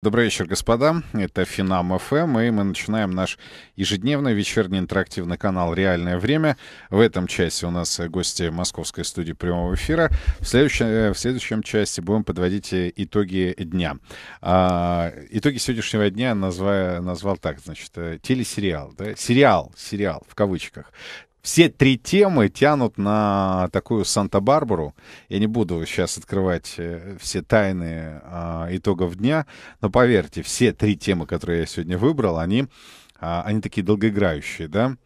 Добрый вечер, господа. Это Финам ФМ, эм, и мы начинаем наш ежедневный вечерний интерактивный канал «Реальное время». В этом части у нас гости московской студии прямого эфира. В следующем, э, в следующем части будем подводить э, итоги дня. А, итоги сегодняшнего дня назвал, назвал так, значит, э, телесериал, да? Сериал, сериал в кавычках все три темы тянут на такую Санта-Барбару. Я не буду сейчас открывать э, все тайны а, итогов дня, но поверьте, все три темы, которые я сегодня выбрал, они, а, они такие долгоиграющие, да.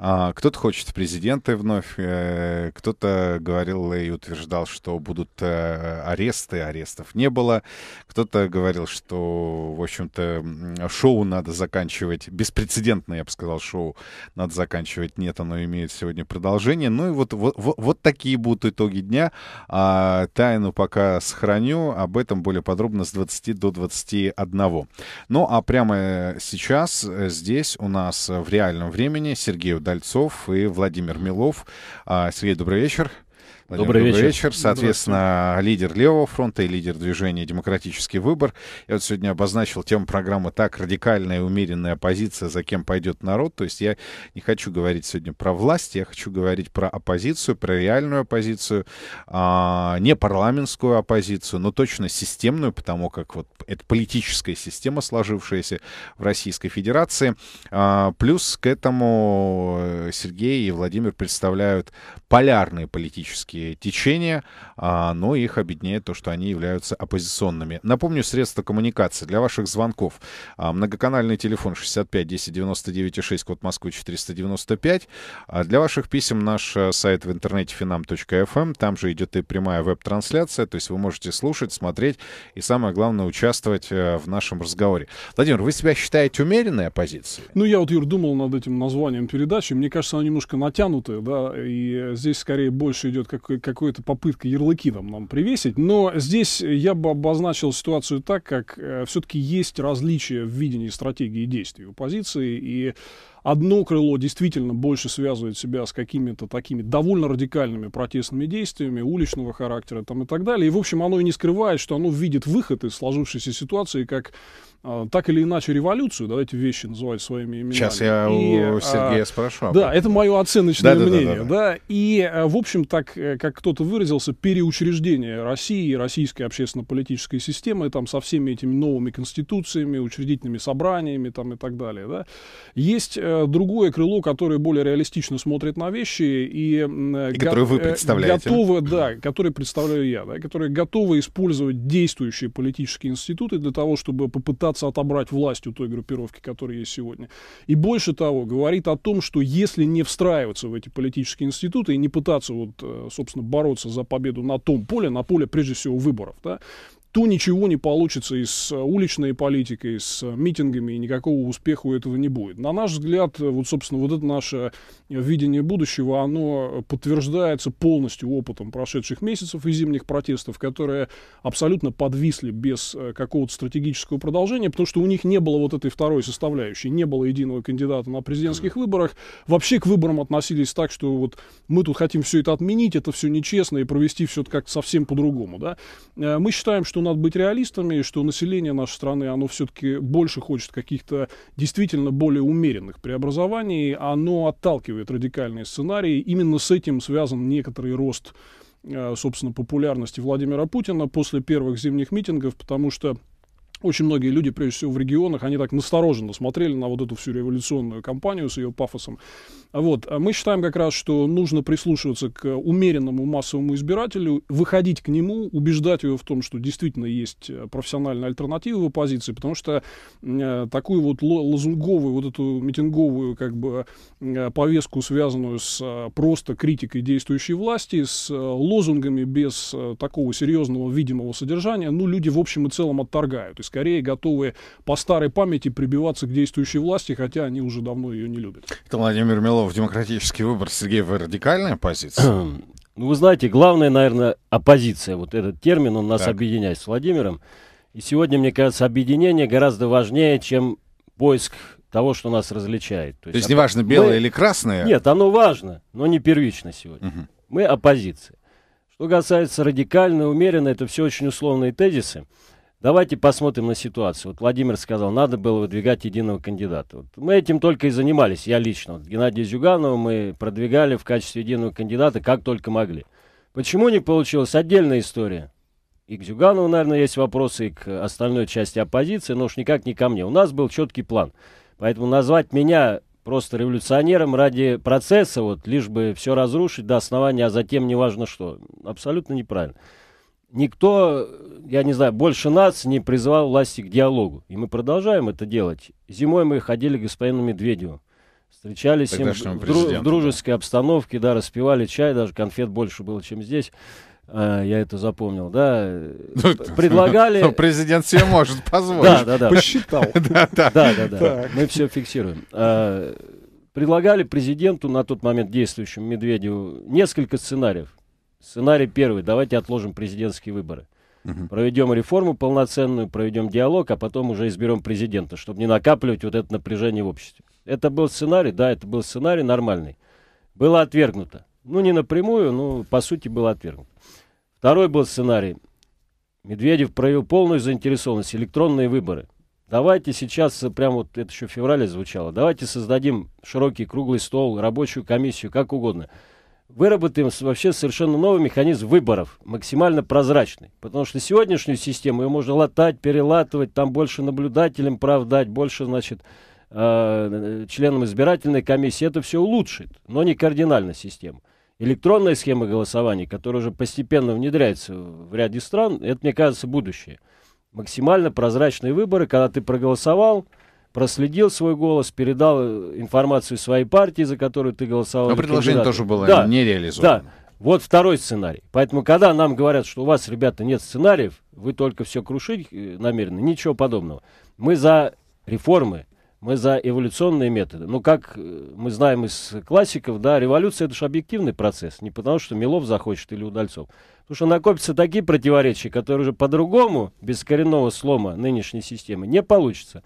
А, кто-то хочет в президенты вновь, э, кто-то говорил и утверждал, что будут э, аресты, арестов не было, кто-то говорил, что, в общем-то, шоу надо заканчивать, беспрецедентное, я бы сказал, шоу надо заканчивать, нет, оно имеет сегодня продолжение. Ну и вот, вот, вот такие будут итоги дня. А, тайну пока сохраню, об этом более подробно с 20 до 21. Ну а прямо сейчас э, здесь у нас в реальном времени Сергей Ударов, Дальцов и Владимир Милов. А, Сергей, добрый вечер. Владимир, добрый, добрый вечер. вечер. Соответственно, лидер Левого фронта и лидер движения «Демократический выбор». Я вот сегодня обозначил тему программы так, радикальная и умеренная оппозиция, за кем пойдет народ. То есть я не хочу говорить сегодня про власть, я хочу говорить про оппозицию, про реальную оппозицию, а, не парламентскую оппозицию, но точно системную, потому как вот это политическая система, сложившаяся в Российской Федерации. А, плюс к этому э, Сергей и Владимир представляют полярные политические политические течения, а, но их объединяет то, что они являются оппозиционными. Напомню, средства коммуникации для ваших звонков. А, многоканальный телефон 65 10 99 6, код Москвы 495. А, для ваших писем наш э, сайт в интернете finam.fm. Эм. Там же идет и прямая веб-трансляция, то есть вы можете слушать, смотреть и, самое главное, участвовать э, в нашем разговоре. Владимир, вы себя считаете умеренной оппозицией? Ну, я вот, Юр, думал над этим названием передачи. Мне кажется, она немножко натянутая, да, и э, здесь скорее больше идет как какую то попытка ярлыки там нам привесить, но здесь я бы обозначил ситуацию так, как э, все-таки есть различия в видении стратегии действий оппозиции, и одно крыло действительно больше связывает себя с какими-то такими довольно радикальными протестными действиями уличного характера там и так далее. И, в общем, оно и не скрывает, что оно видит выход из сложившейся ситуации как а, так или иначе революцию, давайте вещи называть своими именами. Сейчас я и, у а, Сергея а, спрошу. да, это мое оценочное да, мнение. Да, да, да, да. И, а, в общем, так, э, как кто-то выразился, переучреждение России, российской общественно-политической системы, там, со всеми этими новыми конституциями, учредительными собраниями там, и так далее. Да. Есть э, другое крыло, которое более реалистично смотрит на вещи и... Э, и которые вы представляете. Готовы, да, которое представляю я, да, которые готовы использовать действующие политические институты для того, чтобы попытаться пытаться отобрать власть у той группировки, которая есть сегодня. И больше того, говорит о том, что если не встраиваться в эти политические институты и не пытаться, вот, э, собственно, бороться за победу на том поле, на поле, прежде всего, выборов, да, то ничего не получится и с э, уличной политикой, и с э, митингами, и никакого успеха у этого не будет. На наш взгляд, э, вот, собственно, вот это наше видение будущего, оно подтверждается полностью опытом прошедших месяцев и зимних протестов, которые абсолютно подвисли без какого-то стратегического продолжения, потому что у них не было вот этой второй составляющей, не было единого кандидата на президентских выборах. Вообще к выборам относились так, что вот мы тут хотим все это отменить, это все нечестно, и провести все это как-то совсем по-другому. Да? Мы считаем, что что надо быть реалистами, что население нашей страны, оно все-таки больше хочет каких-то действительно более умеренных преобразований, оно отталкивает радикальные сценарии. Именно с этим связан некоторый рост э, собственно, популярности Владимира Путина после первых зимних митингов, потому что очень многие люди, прежде всего в регионах, они так настороженно смотрели на вот эту всю революционную кампанию с ее пафосом. А вот. А мы считаем как раз, что нужно прислушиваться к умеренному массовому избирателю, выходить к нему, убеждать его в том, что действительно есть э, профессиональная альтернатива в оппозиции, потому что э, такую вот лозунговую, вот эту митинговую как бы э, повестку, связанную с э, просто критикой действующей власти, с э, лозунгами без э, такого серьезного видимого содержания, ну, люди в общем и целом отторгают скорее готовые по старой памяти прибиваться к действующей власти, хотя они уже давно ее не любят. Это Владимир Милов, демократический выбор. Сергей, вы радикальная позиция? Эм, ну, вы знаете, главное, наверное, оппозиция. Вот этот термин, он нас так. объединяет с Владимиром. И сегодня, мне кажется, объединение гораздо важнее, чем поиск того, что нас различает. То есть, есть неважно, белое мы... или красное? Нет, оно важно, но не первично сегодня. Угу. Мы оппозиция. Что касается радикально, умеренно, это все очень условные тезисы. Давайте посмотрим на ситуацию. Вот Владимир сказал, надо было выдвигать единого кандидата. Вот мы этим только и занимались, я лично. Вот Геннадия Зюганова мы продвигали в качестве единого кандидата как только могли. Почему не получилось? Отдельная история. И к Зюганову, наверное, есть вопросы, и к остальной части оппозиции, но уж никак не ко мне. У нас был четкий план. Поэтому назвать меня просто революционером ради процесса, вот лишь бы все разрушить до основания, а затем неважно что, абсолютно неправильно никто, я не знаю, больше нас не призывал власти к диалогу. И мы продолжаем это делать. Зимой мы ходили к господину Медведеву. Встречались им в, дру, в дружеской да. обстановке, да, распивали чай, даже конфет больше было, чем здесь. А, я это запомнил, да. Ну, предлагали. Ну, президент себе может позволить. Да, да, да. Посчитал. Да, да, да. Мы все фиксируем. А, предлагали президенту на тот момент действующему Медведеву несколько сценариев. Сценарий первый. Давайте отложим президентские выборы. Угу. Проведем реформу полноценную, проведем диалог, а потом уже изберем президента, чтобы не накапливать вот это напряжение в обществе. Это был сценарий, да, это был сценарий нормальный. Было отвергнуто. Ну, не напрямую, но по сути было отвергнуто. Второй был сценарий. Медведев проявил полную заинтересованность, электронные выборы. Давайте сейчас, э, прямо вот это еще в феврале звучало, давайте создадим широкий круглый стол, рабочую комиссию, как угодно – выработаем вообще совершенно новый механизм выборов, максимально прозрачный. Потому что сегодняшнюю систему ее можно латать, перелатывать, там больше наблюдателям прав дать, больше, значит, э, э, членам избирательной комиссии. Это все улучшит, но не кардинально систему. Электронная схема голосования, которая уже постепенно внедряется в ряде стран, это, мне кажется, будущее. Максимально прозрачные выборы, когда ты проголосовал – проследил свой голос, передал э, информацию своей партии, за которую ты голосовал. Но предложение тоже было да, не реализовано. Да. Вот второй сценарий. Поэтому, когда нам говорят, что у вас, ребята, нет сценариев, вы только все крушить э, намерены, ничего подобного. Мы за реформы, мы за эволюционные методы. Ну, как э, мы знаем из классиков, да, революция это же объективный процесс. Не потому, что Милов захочет или Удальцов. Потому что накопятся такие противоречия, которые уже по-другому, без коренного слома нынешней системы, не получится.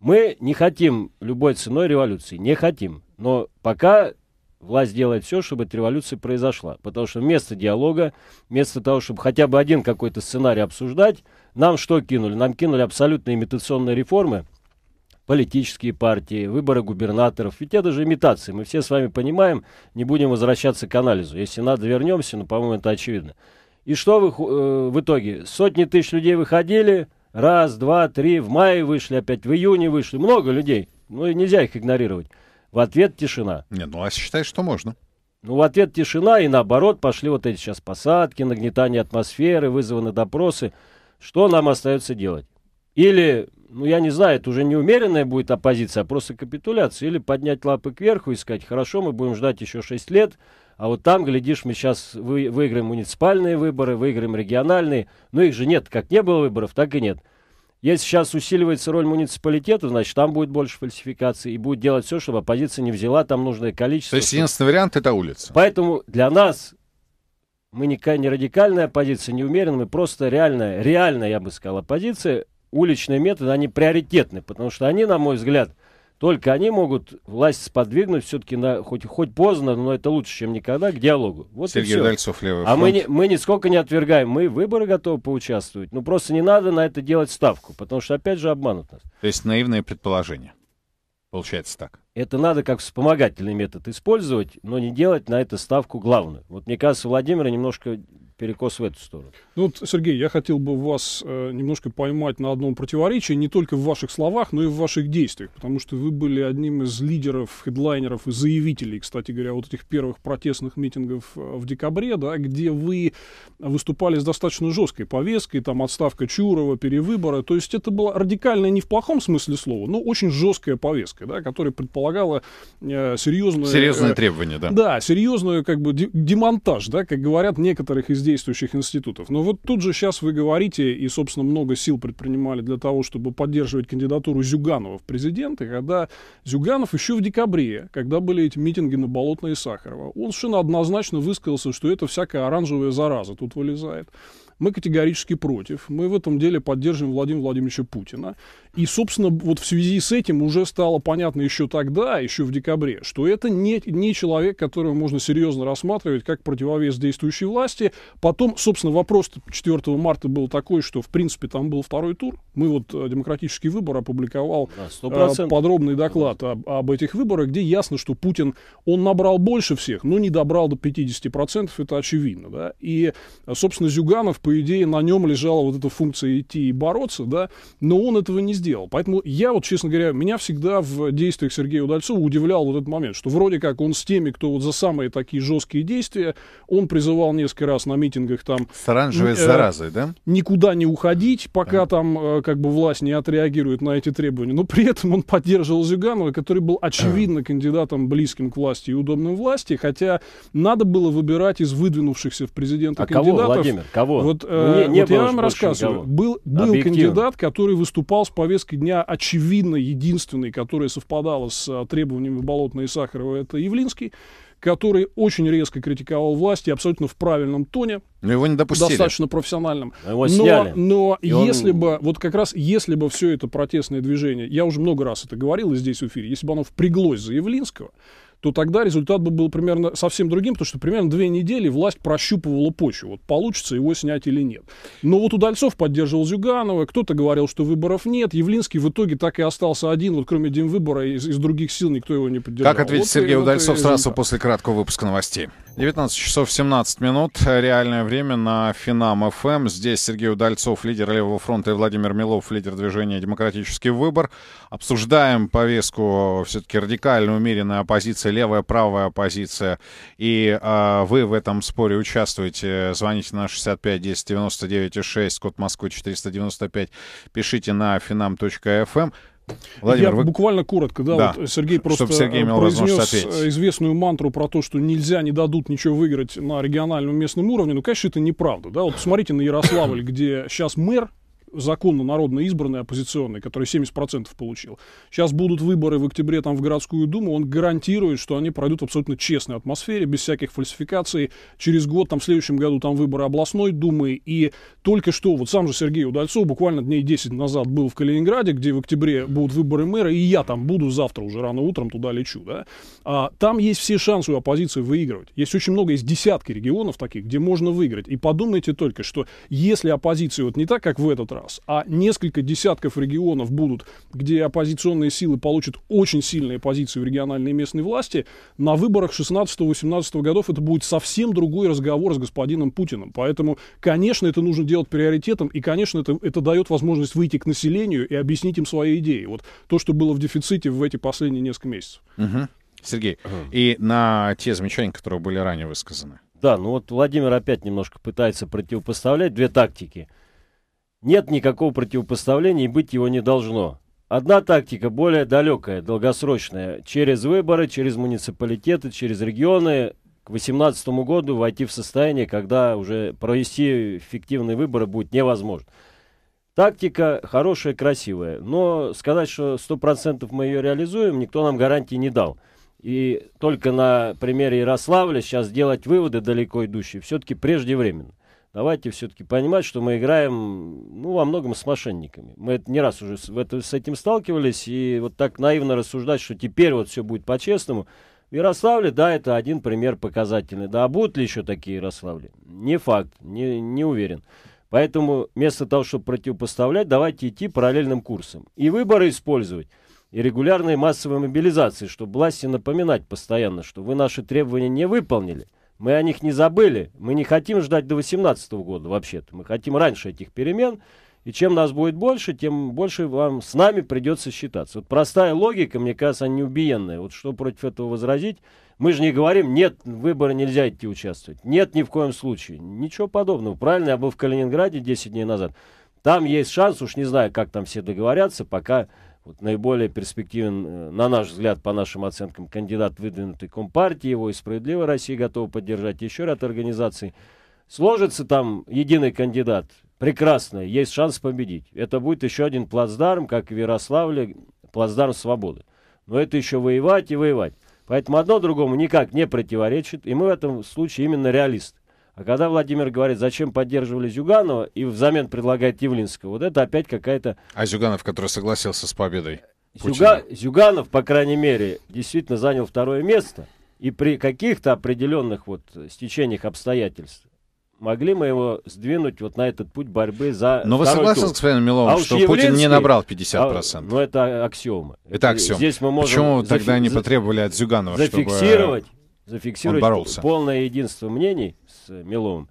Мы не хотим любой ценой революции, не хотим. Но пока власть делает все, чтобы эта революция произошла. Потому что вместо диалога, вместо того, чтобы хотя бы один какой-то сценарий обсуждать, нам что кинули? Нам кинули абсолютно имитационные реформы, политические партии, выборы губернаторов. Ведь это же имитации. Мы все с вами понимаем, не будем возвращаться к анализу. Если надо, вернемся, но, по-моему, это очевидно. И что вы, э, в итоге? Сотни тысяч людей выходили, Раз, два, три, в мае вышли, опять в июне вышли. Много людей. Ну и нельзя их игнорировать. В ответ тишина. Не, ну а считай, что можно. Ну, в ответ тишина, и наоборот, пошли вот эти сейчас посадки, нагнетание атмосферы, вызваны допросы. Что нам остается делать? Или, ну, я не знаю, это уже не умеренная будет оппозиция, а просто капитуляция. Или поднять лапы кверху и сказать, хорошо, мы будем ждать еще 6 лет, а вот там, глядишь, мы сейчас вы, выиграем муниципальные выборы, выиграем региональные, но их же нет, как не было выборов, так и нет. Если сейчас усиливается роль муниципалитета, значит, там будет больше фальсификаций и будет делать все, чтобы оппозиция не взяла там нужное количество. То есть чтобы... единственный вариант – это улица. Поэтому для нас мы не, не радикальная оппозиция, не умеренная, мы просто реальная, реальная, я бы сказал, оппозиция. Уличные методы, они приоритетны, потому что они, на мой взгляд, только они могут власть сподвигнуть все-таки на хоть, хоть поздно, но это лучше, чем никогда, к диалогу. Вот Сергей Дальцов, левый фронт. А мы, не, мы нисколько не отвергаем. Мы выборы готовы поучаствовать. Ну просто не надо на это делать ставку, потому что опять же обманут нас. То есть наивное предположение. Получается так это надо как вспомогательный метод использовать, но не делать на это ставку главную. Вот мне кажется, Владимира немножко перекос в эту сторону. Ну, вот, Сергей, я хотел бы вас э, немножко поймать на одном противоречии, не только в ваших словах, но и в ваших действиях, потому что вы были одним из лидеров, хедлайнеров и заявителей, кстати говоря, вот этих первых протестных митингов э, в декабре, да, где вы выступали с достаточно жесткой повесткой, там отставка Чурова, перевыборы, то есть это была радикальная не в плохом смысле слова, но очень жесткая повестка, да, которая предполагала предполагало э, э, Серьезные требования, да. Да, серьезную как бы демонтаж, да, как говорят некоторых из действующих институтов. Но вот тут же сейчас вы говорите, и, собственно, много сил предпринимали для того, чтобы поддерживать кандидатуру Зюганова в президенты, когда Зюганов еще в декабре, когда были эти митинги на Болотной и Сахарова, он совершенно однозначно высказался, что это всякая оранжевая зараза тут вылезает. Мы категорически против. Мы в этом деле поддерживаем Владимира Владимировича Путина. И, собственно, вот в связи с этим уже стало понятно еще тогда, еще в декабре, что это не, не человек, которого можно серьезно рассматривать как противовес действующей власти. Потом, собственно, вопрос 4 марта был такой, что, в принципе, там был второй тур. Мы вот э, «Демократический выбор» опубликовал да, э, подробный доклад об, об этих выборах, где ясно, что Путин, он набрал больше всех, но не добрал до 50%, это очевидно. Да? И, собственно, Зюганов, по идее, на нем лежала вот эта функция идти и бороться, да? но он этого не сделал. Поэтому я вот, честно говоря, меня всегда в действиях Сергея Удальцова удивлял вот этот момент, что вроде как он с теми, кто вот за самые такие жесткие действия, он призывал несколько раз на митингах там... С оранжевой э, заразой, да? Никуда не уходить, пока да. там э, как бы власть не отреагирует на эти требования. Но при этом он поддерживал Зюганова, который был очевидно кандидатом близким к власти и удобным власти, хотя надо было выбирать из выдвинувшихся в президенты а кандидатов. кого, Владимир, кого? Вот, э, не, не вот я вам рассказываю. Никого. Был, был кандидат, который выступал с повестью повестке дня очевидно единственной, которая совпадала с а, требованиями Болотной и Сахарова, это Явлинский который очень резко критиковал власть и абсолютно в правильном тоне. Но его не допустили. Достаточно профессиональном. Его но, сняли. Но и если он... бы, вот как раз если бы все это протестное движение, я уже много раз это говорил и здесь в эфире, если бы оно впряглось за Явлинского, то тогда результат бы был примерно совсем другим, потому что примерно две недели власть прощупывала почву, вот получится его снять или нет. Но вот Удальцов поддерживал Зюганова, кто-то говорил, что выборов нет, Явлинский в итоге так и остался один, вот кроме Димвыбора из, из других сил никто его не поддержал. Как ответить вот Сергей Удальцов сразу после краткого выпуска новостей? 19 часов 17 минут. Реальное время на Финам ФМ. Эм. Здесь Сергей Удальцов, лидер Левого фронта, и Владимир Милов, лидер движения «Демократический выбор». Обсуждаем повестку все-таки радикально умеренная оппозиция, левая, правая оппозиция. И э, вы в этом споре участвуете. Звоните на 65 10 99 6, код Москвы 495. Пишите на finam.fm. Владимир, Я вы... буквально коротко, да, да. Вот Сергей просто Сергей э, произнес э, известную мантру про то, что нельзя, не дадут ничего выиграть на региональном местном уровне. Ну, конечно, это неправда. Да? Вот посмотрите на Ярославль, где сейчас мэр законно народно избранный оппозиционный, который 70% получил. Сейчас будут выборы в октябре там в городскую думу, он гарантирует, что они пройдут в абсолютно честной атмосфере, без всяких фальсификаций. Через год, там в следующем году там выборы областной думы. И только что, вот сам же Сергей Удальцов буквально дней 10 назад был в Калининграде, где в октябре будут выборы мэра, и я там буду завтра уже рано утром туда лечу. Да? А, там есть все шансы у оппозиции выигрывать. Есть очень много, есть десятки регионов таких, где можно выиграть. И подумайте только, что если оппозиция вот не так, как в этот раз, раз, а несколько десятков регионов будут, где оппозиционные силы получат очень сильные позиции в региональной и местной власти, на выборах 16-18 годов это будет совсем другой разговор с господином Путиным. Поэтому, конечно, это нужно делать приоритетом, и, конечно, это, это дает возможность выйти к населению и объяснить им свои идеи. Вот то, что было в дефиците в эти последние несколько месяцев. Угу. Сергей, угу. и на те замечания, которые были ранее высказаны. Да, ну вот Владимир опять немножко пытается противопоставлять две тактики – нет никакого противопоставления и быть его не должно. Одна тактика более далекая, долгосрочная, через выборы, через муниципалитеты, через регионы, к 2018 году войти в состояние, когда уже провести фиктивные выборы будет невозможно. Тактика хорошая, красивая, но сказать, что 100% мы ее реализуем, никто нам гарантии не дал. И только на примере Ярославля сейчас делать выводы далеко идущие все-таки преждевременно давайте все-таки понимать, что мы играем, ну, во многом с мошенниками. Мы это не раз уже с, это, с этим сталкивались, и вот так наивно рассуждать, что теперь вот все будет по-честному. В Ярославле, да, это один пример показательный. Да, а будут ли еще такие Ярославли? Не факт, не, не уверен. Поэтому вместо того, чтобы противопоставлять, давайте идти параллельным курсом. И выборы использовать, и регулярные массовые мобилизации, чтобы власти напоминать постоянно, что вы наши требования не выполнили – мы о них не забыли. Мы не хотим ждать до 2018 года вообще-то. Мы хотим раньше этих перемен. И чем нас будет больше, тем больше вам с нами придется считаться. Вот простая логика, мне кажется, она неубиенная. Вот что против этого возразить? Мы же не говорим, нет, в выборы нельзя идти участвовать. Нет, ни в коем случае. Ничего подобного. Правильно, я был в Калининграде 10 дней назад. Там есть шанс, уж не знаю, как там все договорятся, пока вот наиболее перспективен, э, на наш взгляд, по нашим оценкам, кандидат выдвинутый Компартии, его и «Справедливая Россия» готова поддержать, еще ряд организаций. Сложится там единый кандидат, прекрасно, есть шанс победить. Это будет еще один плацдарм, как в Ярославле, плацдарм свободы. Но это еще воевать и воевать. Поэтому одно другому никак не противоречит, и мы в этом случае именно реалисты. А когда Владимир говорит, зачем поддерживали Зюганова и взамен предлагает Явлинского, вот это опять какая-то... А Зюганов, который согласился с победой? Зюга... Зюганов, по крайней мере, действительно занял второе место. И при каких-то определенных вот стечениях обстоятельств могли мы его сдвинуть вот на этот путь борьбы за Но вы согласны тур. с господином Миловым, а что Путин не набрал 50%? А, ну, это аксиома. Это аксиома. Здесь мы можем Почему зафи- тогда не потребовали от Зюганова, зафиксировать, чтобы зафиксировать полное единство мнений с Миловым.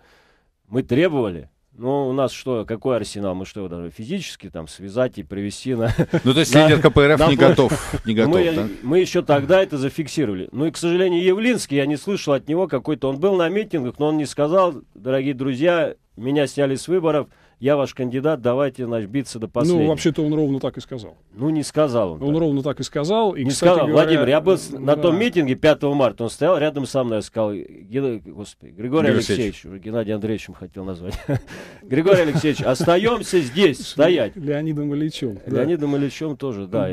Мы требовали, ну, у нас что, какой арсенал? Мы что, даже физически там связать и привести на... Ну, то есть на, лидер КПРФ на... не готов, не готов, мы, да? мы еще тогда это зафиксировали. Ну и, к сожалению, Явлинский, я не слышал от него какой-то... Он был на митингах, но он не сказал, дорогие друзья, меня сняли с выборов, я ваш кандидат, давайте, значит, биться до ну, последнего. Ну, вообще-то он ровно так и сказал. Ну, не сказал он. Он так. ровно так и сказал. И, не кстати, сказал. Говоря, Владимир, я был да. Э, на том митинге 5 марта, он стоял рядом со мной, я сказал, Ген... Господи, Григорий Алексеевич, Алексеевич Геннадий Андреевичем хотел назвать. Григорий Алексеевич, остаемся здесь стоять. Леонидом Ильичем. Леонидом Ильичем тоже, да.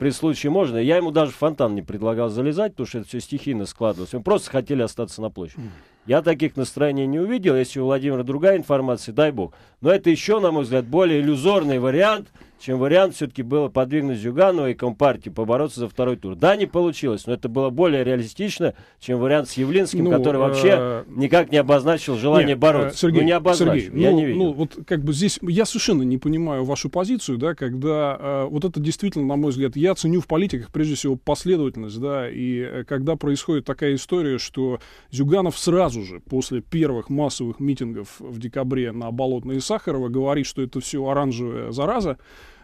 При случае можно. Я ему даже фонтан не предлагал залезать, потому что это все стихийно складывалось. Мы просто хотели остаться на площади. Я таких настроений не увидел. Если у Владимира другая информация, дай бог. Но это еще, на мой взгляд, более иллюзорный вариант, чем вариант все-таки было подвигнуть Зюганова и Компартию, побороться за второй тур. Да, не получилось, но это было более реалистично, чем вариант с Явлинским, ну, который э, вообще никак не обозначил желание нет, э, бороться. Ну, Сергей, ну, не обозначил, Сергей, я ну, не видел. Ну, вот как бы здесь я совершенно не понимаю вашу позицию, да, когда э, вот это действительно, на мой взгляд, я ценю в политиках, прежде всего, последовательность, да, и э, когда происходит такая история, что Зюганов сразу же после первых массовых митингов в декабре на Болотной и Сахарова говорит, что это все оранжевая зараза,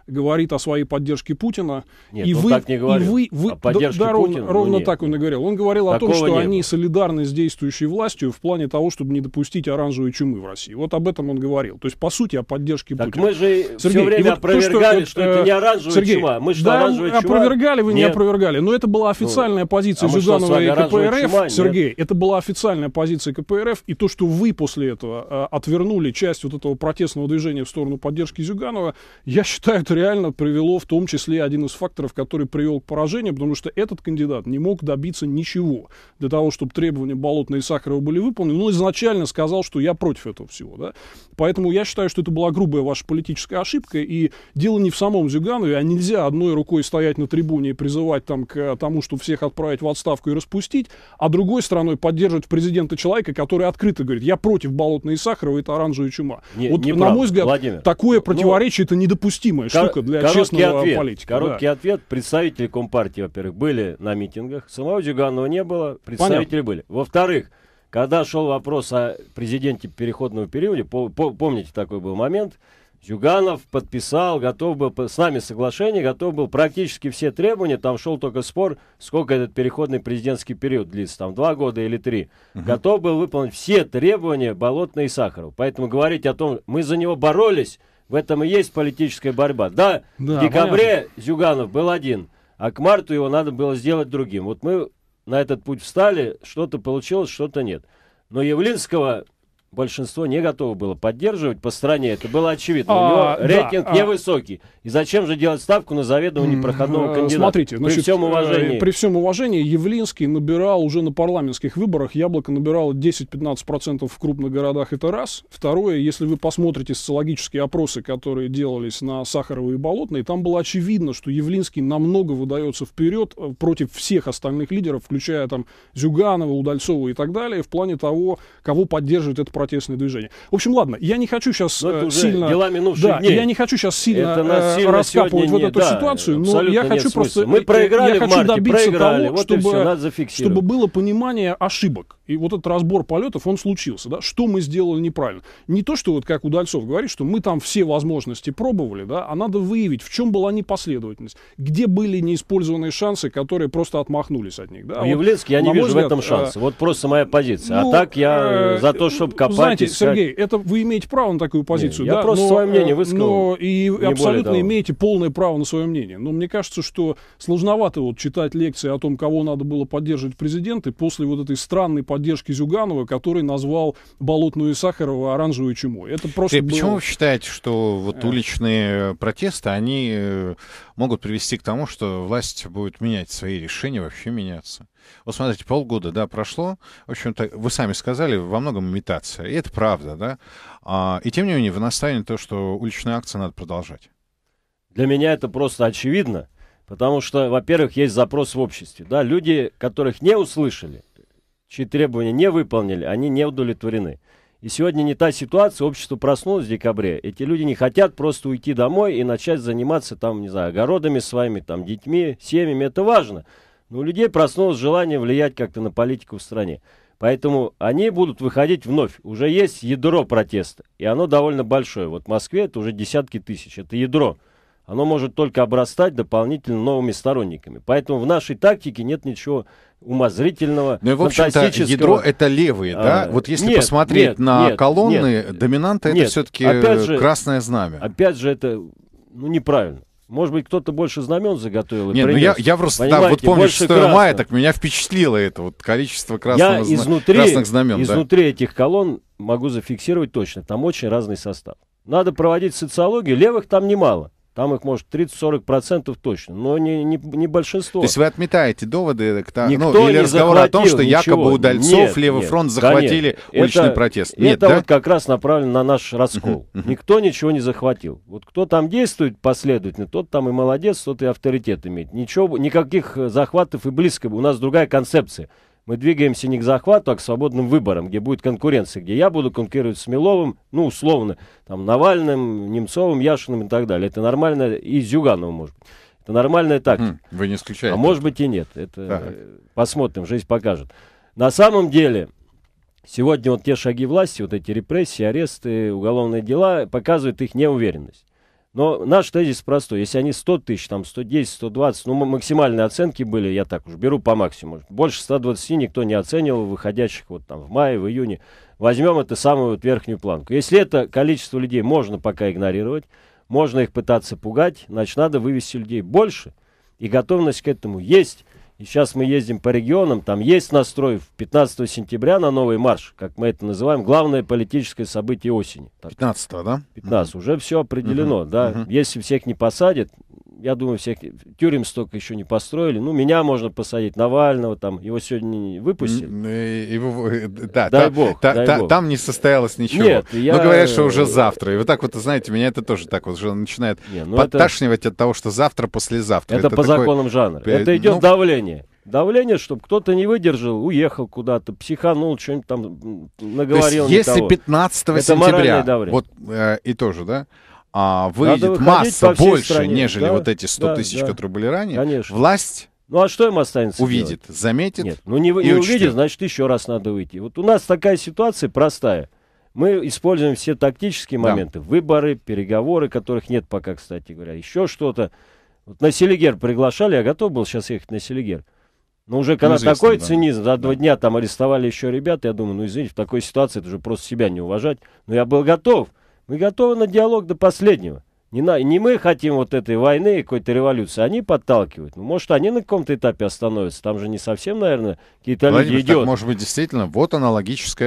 говорит о своей поддержке Путина. Нет, и, вы, так не говорил. и вы, вы, да, да, ровно, Путина? Ну ровно ну, так он и говорил. Он говорил Такого о том, что они было. солидарны с действующей властью в плане того, чтобы не допустить оранжевой чумы в России. Вот об этом он говорил. То есть, по сути, о поддержке так Путина. мы же Сергей, все время вот опровергали, то, что, что это не э, оранжевая Сергей, чума. Мы что, да, оранжевая опровергали чума? вы, не нет. опровергали. Но это была ну, официальная ну, позиция а Зюганова и КПРФ. Сергей, это была официальная позиция КПРФ. И то, что вы после этого э, отвернули часть вот этого протестного движения в сторону поддержки Зюганова, я считаю, это реально привело в том числе один из факторов, который привел к поражению, потому что этот кандидат не мог добиться ничего для того, чтобы требования Болотной и Сахарова были выполнены. Он изначально сказал, что я против этого всего. Да? Поэтому я считаю, что это была грубая ваша политическая ошибка. И дело не в самом Зюганове, а нельзя одной рукой стоять на трибуне и призывать там, к тому, чтобы всех отправить в отставку и распустить, а другой стороной поддерживать президента человека, который открыто говорит, я против Болотной и Сахарова, это оранжевая чума. Не, вот, не на прав. мой взгляд, Владимир, такое ну, ну, противоречие ну, это недопустимое штука для короткий честного ответ, политика. Короткий да. ответ. Представители Компартии, во-первых, были на митингах. Самого Зюганова не было, представители Понятно. были. Во-вторых, когда шел вопрос о президенте переходного периода, помните, такой был момент, Зюганов подписал, готов был с нами соглашение, готов был практически все требования. Там шел только спор, сколько этот переходный президентский период длится, там два года или три. Угу. Готов был выполнить все требования Болотной и Сахарова. Поэтому говорить о том, мы за него боролись, в этом и есть политическая борьба. Да, да в декабре понятно. Зюганов был один, а к марту его надо было сделать другим. Вот мы на этот путь встали, что-то получилось, что-то нет. Но Явлинского большинство не готово было поддерживать по стране. Это было очевидно. А, У него а, рейтинг да, невысокий. И зачем же делать ставку на заведомо непроходного э, кандидата? Смотрите, значит, при всем э, уважении. При всем уважении Явлинский набирал уже на парламентских выборах, яблоко набирало 10-15% в крупных городах, это раз. Второе, если вы посмотрите социологические опросы, которые делались на Сахаровой и Болотной, там было очевидно, что Явлинский намного выдается вперед э, против всех остальных лидеров, включая там Зюганова, Удальцова и так далее, в плане того, кого поддерживает этот протестные движения. В общем, ладно, я не хочу сейчас ну, э, сильно... Дела да, дней. я не хочу сейчас сильно, э, раскапывать вот нет, эту да, ситуацию, но я хочу просто... Мы э, проиграли я в хочу марте, добиться проиграли, того, вот чтобы, все, чтобы было понимание ошибок. И вот этот разбор полетов, он случился. Да? Что мы сделали неправильно? Не то, что вот как Удальцов говорит, что мы там все возможности пробовали, да, а надо выявить, в чем была непоследовательность, где были неиспользованные шансы, которые просто отмахнулись от них. Да? А вот, я не вижу взгляд, в этом шанса. А, вот просто моя позиция. А ну, а так я э, за то, чтобы знаете, Сергей, это вы имеете право на такую позицию. Нет, да? Я просто но, свое мнение э, высказал. Но и абсолютно имеете полное право на свое мнение. Но мне кажется, что сложновато вот читать лекции о том, кого надо было поддерживать президенты после вот этой странной поддержки Зюганова, который назвал Болотную и Сахарова оранжевой чумой. Это просто... Ты было... почему вы считаете, что вот э. уличные протесты, они э, могут привести к тому, что власть будет менять свои решения, вообще меняться. Вот смотрите, полгода, да, прошло, в общем-то, вы сами сказали, во многом имитация, и это правда, да, а, и тем не менее вы настаиваете то, что уличные акции надо продолжать. Для меня это просто очевидно, потому что, во-первых, есть запрос в обществе, да, люди, которых не услышали, чьи требования не выполнили, они не удовлетворены. И сегодня не та ситуация, общество проснулось в декабре. Эти люди не хотят просто уйти домой и начать заниматься там, не знаю, огородами своими, там, детьми, семьями. Это важно. Но у людей проснулось желание влиять как-то на политику в стране. Поэтому они будут выходить вновь. Уже есть ядро протеста, и оно довольно большое. Вот в Москве это уже десятки тысяч, это ядро оно может только обрастать дополнительно новыми сторонниками. Поэтому в нашей тактике нет ничего умозрительного, Ну и, в общем-то, ядро — это левые, да? А, вот если нет, посмотреть нет, на нет, колонны, нет, доминанта — это все-таки красное знамя. Опять же, это ну, неправильно. Может быть, кто-то больше знамен заготовил. Нет, ну я, я просто, Понимаете, да, вот помню 6 красных. мая, так меня впечатлило это вот количество красного, я зна... изнутри, красных знамен. Изнутри да. этих колонн могу зафиксировать точно. Там очень разный состав. Надо проводить социологию. Левых там немало. Там их может 30-40% точно, но не, не, не большинство. То есть вы отметаете доводы э, к, ну, Никто ну, или разговор о том, что ничего. якобы удальцов нет, левый нет, фронт захватили конечно. уличный это, протест. Нет, это да? вот как раз направлено на наш раскол. Никто ничего не захватил. Вот кто там действует последовательно, тот там и молодец, тот и авторитет имеет. Ничего, никаких э, захватов и близко. У нас другая концепция. Мы двигаемся не к захвату, а к свободным выборам, где будет конкуренция, где я буду конкурировать с Миловым, ну, условно, там, Навальным, Немцовым, Яшиным и так далее. Это нормально, и Зюгановым, может быть. Это нормальная тактика. Хм, вы не исключаете. А может быть и нет. Это так. посмотрим, жизнь покажет. На самом деле, сегодня вот те шаги власти, вот эти репрессии, аресты, уголовные дела, показывают их неуверенность. Но наш тезис простой. Если они 100 тысяч, там 110, 120, ну максимальные оценки были, я так уж беру по максимуму. Больше 120 никто не оценивал, выходящих вот там в мае, в июне. Возьмем это самую вот верхнюю планку. Если это количество людей можно пока игнорировать, можно их пытаться пугать, значит надо вывести людей больше. И готовность к этому есть. И сейчас мы ездим по регионам, там есть настрой. в 15 сентября на новый марш, как мы это называем, главное политическое событие осени. 15 да? 15 mm-hmm. уже все определено, mm-hmm. да. Mm-hmm. Если всех не посадят, я думаю, всех тюрем столько еще не построили. Ну, меня можно посадить, Навального, там, его сегодня не выпустили. Э, его, э, да, дай, та, бог, та, дай та, бог. Там не состоялось ничего. Нет, я... Но говорят, что уже э, завтра. И вот так вот, знаете, меня это тоже так вот уже начинает не, ну подташнивать это... от того, что завтра, послезавтра. Это, это по такой... законам жанра. Это идет ну... давление давление, чтобы кто-то не выдержал, уехал куда-то, психанул, что-нибудь там наговорил. То есть, если того. 15 это сентября, вот э, и тоже, да, а, выйдет масса больше, стране, нежели да? вот эти 100 да, тысяч, да. которые были ранее, Конечно. власть ну а что им останется? Увидит, делать? заметит. Нет, ну не, не увидит, значит еще раз надо выйти. Вот у нас такая ситуация простая. Мы используем все тактические да. моменты. Выборы, переговоры, которых нет пока, кстати говоря. Еще что-то. Вот на Селигер приглашали, я готов был сейчас ехать на Селигер. Но уже когда ну, такой да. цинизм, за два дня там арестовали еще ребят, я думаю, ну извините, в такой ситуации это же просто себя не уважать. Но я был готов. Мы готовы на диалог до последнего. Не, на, не мы хотим вот этой войны и какой-то революции, они подталкивают. Ну, может, они на каком-то этапе остановятся. Там же не совсем, наверное, какие-то люди идет. может быть, действительно, вот она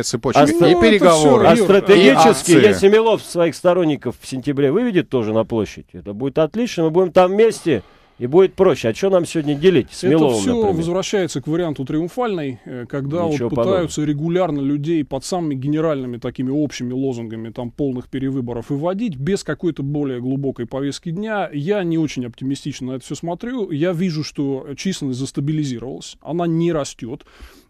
цепочка. А, и ну, переговоры, все, А стратегически, и если Милов своих сторонников в сентябре выведет тоже на площадь, это будет отлично, мы будем там вместе и будет проще. А что нам сегодня делить? С Это все например? возвращается к варианту триумфальной, э, когда вот пытаются подобного. регулярно людей под самыми генеральными такими общими лозунгами там полных перевыборов выводить без какой-то более глубокой повестки дня. Я не очень оптимистично на это все смотрю. Я вижу, что численность застабилизировалась, она не растет.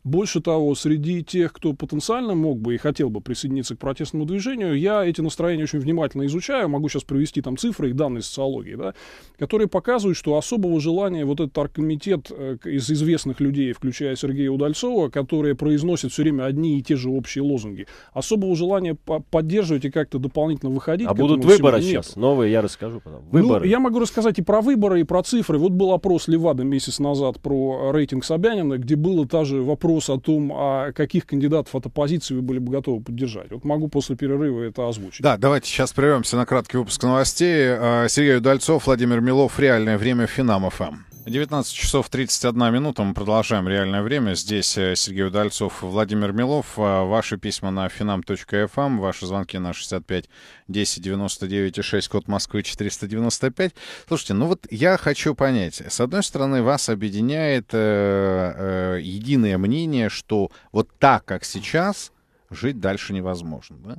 Больше того, среди тех, кто потенциально мог бы и хотел бы присоединиться к протестному движению, я эти настроения очень внимательно изучаю, могу сейчас привести там цифры и данные социологии, да, которые показывают, что особого желания вот этот аркомитет э, из известных людей, включая Сергея Удальцова, которые произносят все время одни и те же общие лозунги, особого желания поддерживать и как-то дополнительно выходить. А будут выборы сейчас? Новые я расскажу потом. Ну, выборы. Ну, я могу рассказать и про выборы, и про цифры. Вот был опрос Левада месяц назад про э, рейтинг Собянина, где было та же вопрос вопрос о том, а каких кандидатов от оппозиции вы были бы готовы поддержать. Вот могу после перерыва это озвучить. Да, давайте сейчас прервемся на краткий выпуск новостей. А, Сергей Удальцов, Владимир Милов, «Реальное время», Финам-ФМ. 19 часов 31 минута. Мы продолжаем реальное время. Здесь э, Сергей Удальцов, Владимир Милов. А, ваши письма на finam.fm, эм, ваши звонки на 65 10 99 6, код Москвы 495. Слушайте, ну вот я хочу понять. С одной стороны, вас объединяет э, э, единое мнение, что вот так, как сейчас, жить дальше невозможно. Да?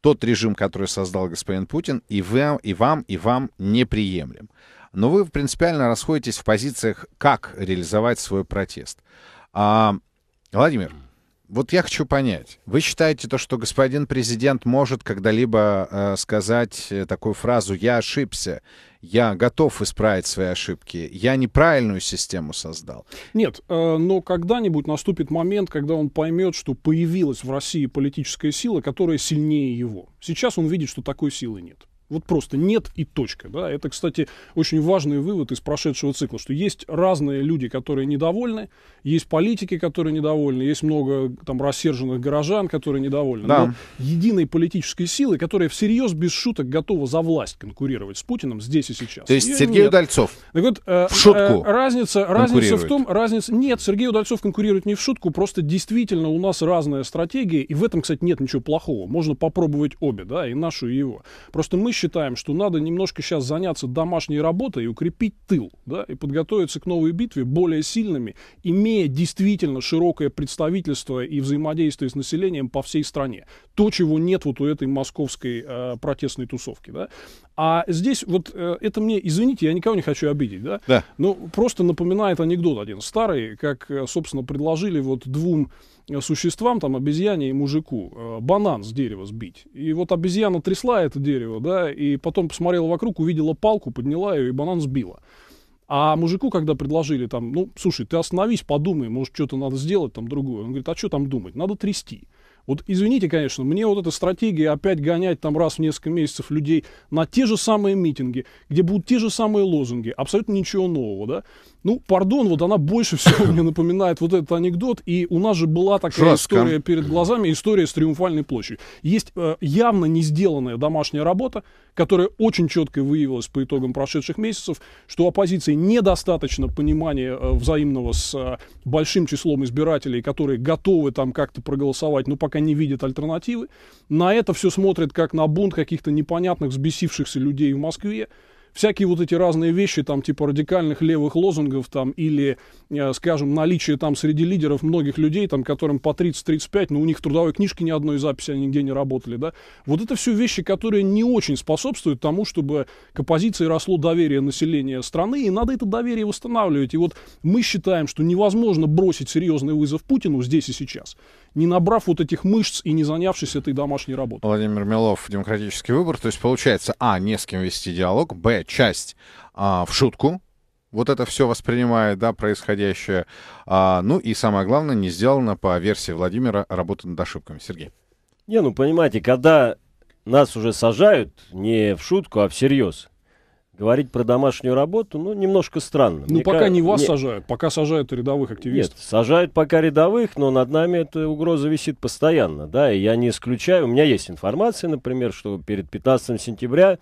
Тот режим, который создал господин Путин, и вам, и вам, и вам неприемлем но вы принципиально расходитесь в позициях, как реализовать свой протест. А, Владимир, вот я хочу понять, вы считаете то, что господин президент может когда-либо э, сказать э, такую фразу «я ошибся», «я готов исправить свои ошибки», «я неправильную систему создал»? Нет, э, но когда-нибудь наступит момент, когда он поймет, что появилась в России политическая сила, которая сильнее его. Сейчас он видит, что такой силы нет. Вот просто нет и точка. Да? Это, кстати, очень важный вывод из прошедшего цикла, что есть разные люди, которые недовольны, есть политики, которые недовольны, есть много там рассерженных горожан, которые недовольны. Да. Но единой политической силы, которая всерьез, без шуток, готова за власть конкурировать с Путиным здесь и сейчас. То есть Сергей Удальцов так вот, э, в шутку э, разница, разница в том, разница... Нет, Сергей Удальцов конкурирует не в шутку, просто действительно у нас разная стратегия, и в этом, кстати, нет ничего плохого. Можно попробовать обе, да, и нашу, и его. Просто мы считаем, что надо немножко сейчас заняться домашней работой и укрепить тыл, да, и подготовиться к новой битве более сильными, имея действительно широкое представительство и взаимодействие с населением по всей стране. То, чего нет вот у этой московской э, протестной тусовки, да. А здесь вот э, это мне, извините, я никого не хочу обидеть, да? Да. Ну, просто напоминает анекдот один старый, как, э, собственно, предложили вот двум э, существам, там, обезьяне и мужику, банан с дерева сбить. И вот обезьяна трясла это дерево, да, и потом посмотрела вокруг, увидела палку, подняла ее, и банан сбила. А мужику, когда предложили там, ну, слушай, ты остановись, подумай, может, что-то надо сделать там другое. Он говорит, а что там думать? Надо трясти. Вот извините, конечно, мне вот эта стратегия опять гонять там раз в несколько месяцев людей на те же самые митинги, где будут те же самые лозунги, абсолютно ничего нового, да? Ну, пардон, вот она больше всего мне напоминает вот этот анекдот, и у нас же была такая Шаска. история перед глазами, история с Триумфальной площадью. Есть э, явно не сделанная домашняя работа, которая очень четко выявилась по итогам прошедших месяцев, что у оппозиции недостаточно понимания э, взаимного с э, большим числом избирателей, которые готовы там как-то проголосовать, но пока не видят альтернативы. На это все смотрят как на бунт каких-то непонятных, взбесившихся людей в Москве всякие вот эти разные вещи, там, типа радикальных левых лозунгов, там, или, э, скажем, наличие там среди лидеров многих людей, там, которым по 30-35, но у них трудовой книжки ни одной записи, они нигде не работали, да, вот это все вещи, которые не очень способствуют тому, чтобы к оппозиции росло доверие населения страны, и надо это доверие восстанавливать. И вот мы считаем, что невозможно бросить серьезный вызов Путину здесь и сейчас не набрав вот этих мышц и не занявшись этой домашней работой. Владимир Милов, демократический выбор. То есть получается, а, не с кем вести диалог, б, часть а, в шутку, вот это все воспринимает, да, происходящее. А, ну и самое главное, не сделано по версии Владимира работа над ошибками. Сергей. Не, ну понимаете, когда нас уже сажают не в шутку, а всерьез, говорить про домашнюю работу, ну, немножко странно. Ну, Мне пока кажется, не вас не... сажают, пока сажают рядовых активистов. Нет, сажают пока рядовых, но над нами эта угроза висит постоянно, да, и я не исключаю, у меня есть информация, например, что перед 15 сентября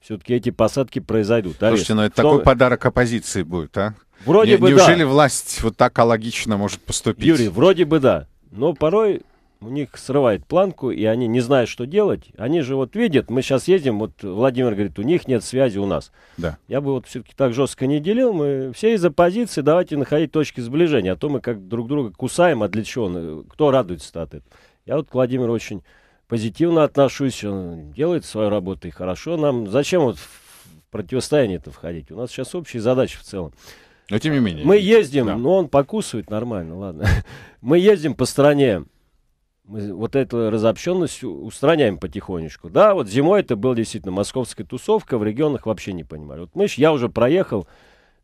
все-таки эти посадки произойдут. Арест. Слушайте, но ну, это Что... такой подарок оппозиции будет, а? Вроде Не, бы неужели да. власть вот так алогично может поступить? Юрий, вроде бы да. Но порой у них срывает планку, и они не знают, что делать. Они же вот видят, мы сейчас ездим, вот Владимир говорит, у них нет связи у нас. Да. Я бы вот все-таки так жестко не делил. Мы все из оппозиции, давайте находить точки сближения, а то мы как друг друга кусаем, а для чего? Э, кто радуется от этого? Я вот к Владимиру очень позитивно отношусь, он делает свою работу и хорошо нам. Зачем вот в противостояние-то входить? У нас сейчас общие задачи в целом. Но тем не менее. Мы ездим, да. но он покусывает нормально, ладно. Мы ездим по стране, мы вот эту разобщенность устраняем потихонечку. Да, вот зимой это была действительно московская тусовка, в регионах вообще не понимали. Вот мы, я уже проехал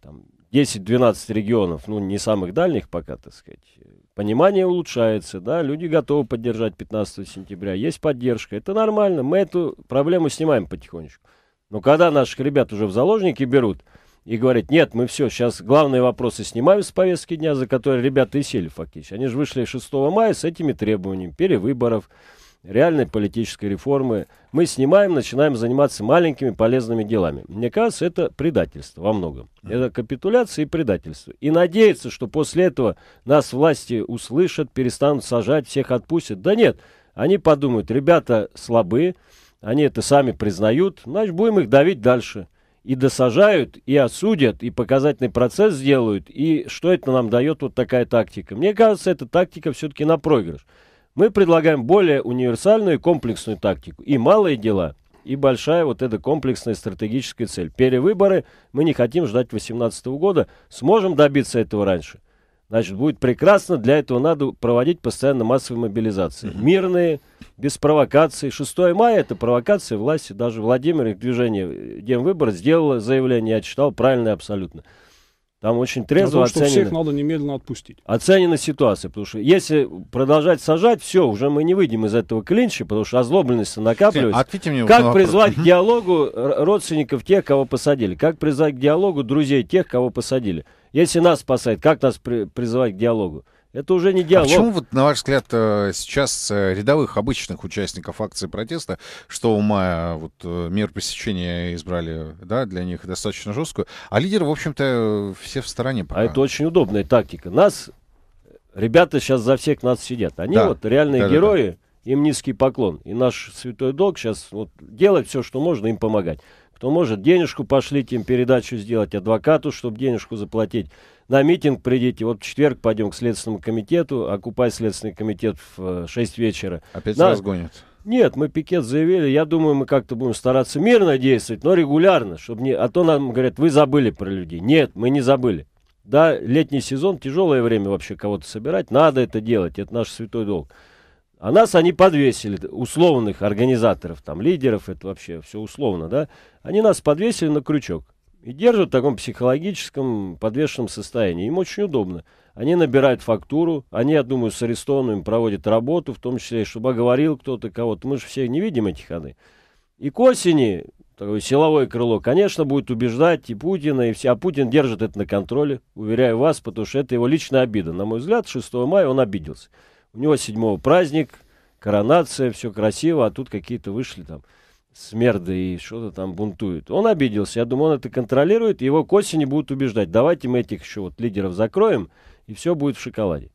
там, 10-12 регионов, ну, не самых дальних пока, так сказать. Понимание улучшается, да, люди готовы поддержать 15 сентября, есть поддержка, это нормально, мы эту проблему снимаем потихонечку. Но когда наших ребят уже в заложники берут, и говорить, нет, мы все, сейчас главные вопросы снимаем с повестки дня, за которые ребята и сели фактически. Они же вышли 6 мая с этими требованиями перевыборов, реальной политической реформы. Мы снимаем, начинаем заниматься маленькими полезными делами. Мне кажется, это предательство во многом. Это капитуляция и предательство. И надеяться, что после этого нас власти услышат, перестанут сажать, всех отпустят. Да нет, они подумают, ребята слабы они это сами признают, значит, будем их давить дальше и досажают, и осудят, и показательный процесс сделают, и что это нам дает вот такая тактика. Мне кажется, эта тактика все-таки на проигрыш. Мы предлагаем более универсальную и комплексную тактику. И малые дела, и большая вот эта комплексная стратегическая цель. Перевыборы мы не хотим ждать 2018 года, сможем добиться этого раньше – Значит, будет прекрасно. Для этого надо проводить постоянно массовые мобилизации. Mm-hmm. Мирные, без провокаций. 6 мая это провокация власти. Даже Владимир и движение э, Демвыбор сделало заявление, я читал, правильное абсолютно. Там очень трезво том, оценено. Что всех надо немедленно отпустить. Оценена ситуация, потому что если продолжать сажать, все, уже мы не выйдем из этого клинча, потому что озлобленность накапливается. Ответьте мне как призвать к диалогу родственников тех, кого посадили? Как призвать к диалогу друзей тех, кого посадили? Если нас спасает, как нас при, призывать к диалогу? Это уже не диалог. А почему, вот, на ваш взгляд, э, сейчас э, рядовых обычных участников акции протеста, что у мая вот, э, мер пресечения избрали, да, для них достаточно жесткую, а лидеры, в общем-то, все в стороне а пока. А это очень удобная тактика. Нас, ребята сейчас за всех нас сидят. Они да. вот реальные да, герои, да, да. им низкий поклон. И наш святой долг сейчас вот, делать все, что можно, им помогать. Кто может, денежку пошлите им, передачу сделать адвокату, чтобы денежку заплатить. На митинг придите. Вот в четверг пойдем к Следственному комитету, окупай Следственный комитет в 6 э, вечера. Опять На... разгонят. Нет, мы пикет заявили. Я думаю, мы как-то будем стараться мирно действовать, но регулярно, чтобы не... А то нам говорят, вы забыли про людей. Нет, мы не забыли. Да, летний сезон, тяжелое время вообще кого-то собирать. Надо это делать, это наш святой долг. А нас они подвесили, условных организаторов, там, лидеров, это вообще все условно, да? Они нас подвесили на крючок и держат в таком психологическом подвешенном состоянии. Им очень удобно. Они набирают фактуру, они, я думаю, с арестованными проводят работу, в том числе, чтобы оговорил кто-то кого-то. Мы же все не видим эти ходы. И к осени такое силовое крыло, конечно, будет убеждать и Путина, и все. А Путин держит это на контроле, уверяю вас, потому что это его личная обида. На мой взгляд, 6 мая он обиделся у него седьмого праздник, коронация, все красиво, а тут какие-то вышли там смерды и что-то там бунтуют. Он обиделся. Я думаю, он это контролирует. Его к осени будут убеждать. Давайте мы этих еще вот лидеров закроем, и все будет в шоколаде.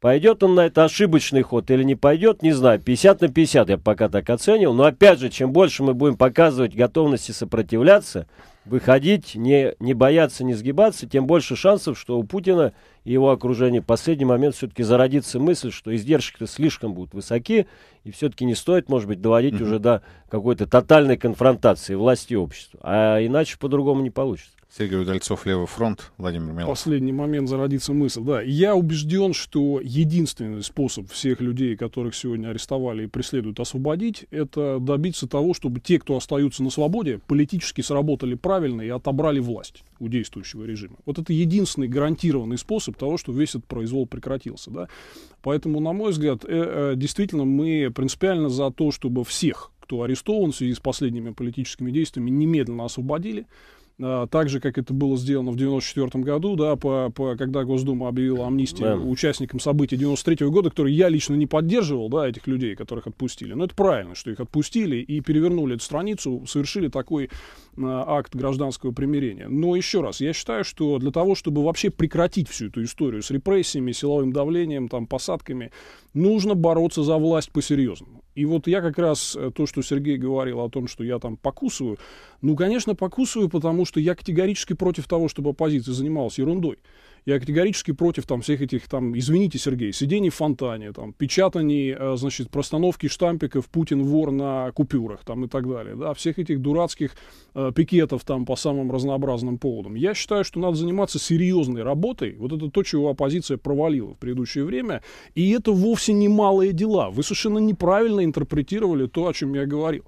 Пойдет он на это ошибочный ход или не пойдет, не знаю. 50 на 50 я пока так оценил. Но опять же, чем больше мы будем показывать готовности сопротивляться, выходить, не, не бояться, не сгибаться, тем больше шансов, что у Путина и его окружения в последний момент все-таки зародится мысль, что издержки-то слишком будут высоки, и все-таки не стоит, может быть, доводить mm-hmm. уже до какой-то тотальной конфронтации власти и общества. А иначе по-другому не получится. Сергей Удальцов, «Левый фронт», Владимир Милов. Последний момент зародится мысль, да. Я убежден, что единственный способ всех людей, которых сегодня арестовали и преследуют, освободить, это добиться того, чтобы те, кто остаются на свободе, политически сработали правильно и отобрали власть у действующего режима. Вот это единственный гарантированный способ того, что весь этот произвол прекратился. Да? Поэтому, на мой взгляд, э, э, действительно мы принципиально за то, чтобы всех, кто арестован в связи с последними политическими действиями, немедленно освободили. А, так же, как это было сделано в 1994 году, да, по, по, когда Госдума объявила амнистию да. участникам событий 1993 года, которые я лично не поддерживал, да, этих людей, которых отпустили. Но это правильно, что их отпустили и перевернули эту страницу, совершили такой Э, акт гражданского примирения. Но еще раз, я считаю, что для того, чтобы вообще прекратить всю эту историю с репрессиями, силовым давлением, там, посадками, нужно бороться за власть по-серьезному. И вот я как раз э, то, что Сергей говорил о том, что я там покусываю, ну, конечно, покусываю, потому что я категорически против того, чтобы оппозиция занималась ерундой. Я категорически против там всех этих, там, извините, Сергей, сидений в фонтане, там, печатаний, э, значит, простановки штампиков «Путин вор» на купюрах, там, и так далее, да, всех этих дурацких э, пикетов, там, по самым разнообразным поводам. Я считаю, что надо заниматься серьезной работой, вот это то, чего оппозиция провалила в предыдущее время, и это вовсе не малые дела. Вы совершенно неправильно интерпретировали то, о чем я говорил.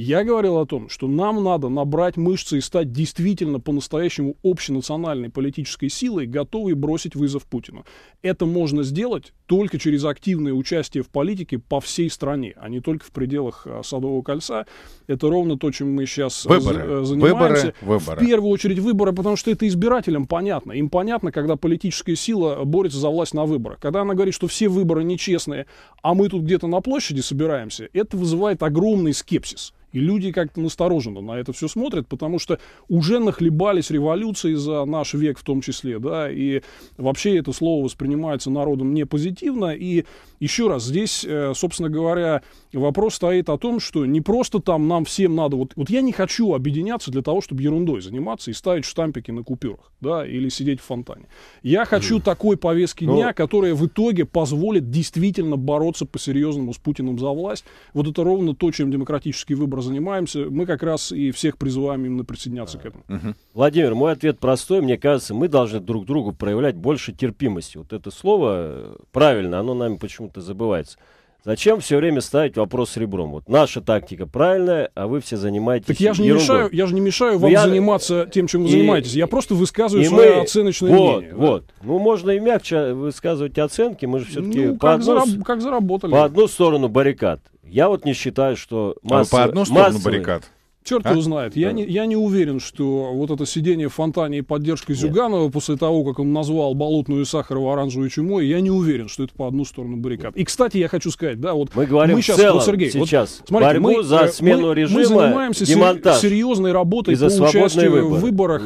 Я говорил о том, что нам надо набрать мышцы и стать действительно по-настоящему общенациональной политической силой, готовой бросить вызов Путину. Это можно сделать только через активное участие в политике по всей стране, а не только в пределах а, Садового кольца. Это ровно то, чем мы сейчас э, э, выборы, занимаемся. Выборы, выборы. В первую очередь выборы, потому что это избирателям понятно. Им понятно, когда политическая сила э, борется за власть на выборах. Когда она говорит, что все выборы нечестные, а мы тут где-то на площади собираемся, это вызывает огромный скепсис. И люди как-то настороженно на это все смотрят, потому что уже нахлебались революции за наш век в том числе, да, и вообще это слово воспринимается народом не позитивно. И еще раз, здесь, э, собственно говоря, вопрос стоит о том, что не просто там нам всем надо, вот, вот я не хочу объединяться для того, чтобы ерундой заниматься и ставить штампики на купюрах, да, или сидеть в фонтане. Я хочу mm. такой повестки Но... Ну, дня, которая в итоге позволит действительно бороться по-серьезному с Путиным за власть. Вот это ровно то, чем демократические выборы скоро занимаемся, мы как раз и всех призываем именно присоединяться а, к этому. Угу. Владимир, мой ответ простой. Мне кажется, мы должны друг другу проявлять больше терпимости. Вот это слово э, правильно, оно нами почему-то забывается. Зачем все время ставить вопрос ребром? Вот наша тактика правильная, а вы все занимаетесь. Так я же не ерундой. мешаю, я же не мешаю ну, вам я... заниматься тем, чем вы и... занимаетесь. Я просто высказываю и свое мы... оценочное вот, мнение. Вот, да? ну можно и мягче высказывать оценки. Мы же все-таки ну, по как, одну... как заработали по одну сторону баррикад. Я вот не считаю, что массовые, а по одну сторону массовые, баррикад. Черт а? его знает. Я, да. не, я не уверен, что вот это сидение в фонтане и поддержка Зюганова Нет. после того, как он назвал болотную Сахарова оранжевую чумой, я не уверен, что это по одну сторону баррикад. И, кстати, я хочу сказать, да, вот мы говорим мы сейчас, в целом вот, Сергей, сейчас вот, смотрите, борьбу мы, за э, смену мы, режима Мы занимаемся демонтаж, серьезной работой и по участию выборы. в выборах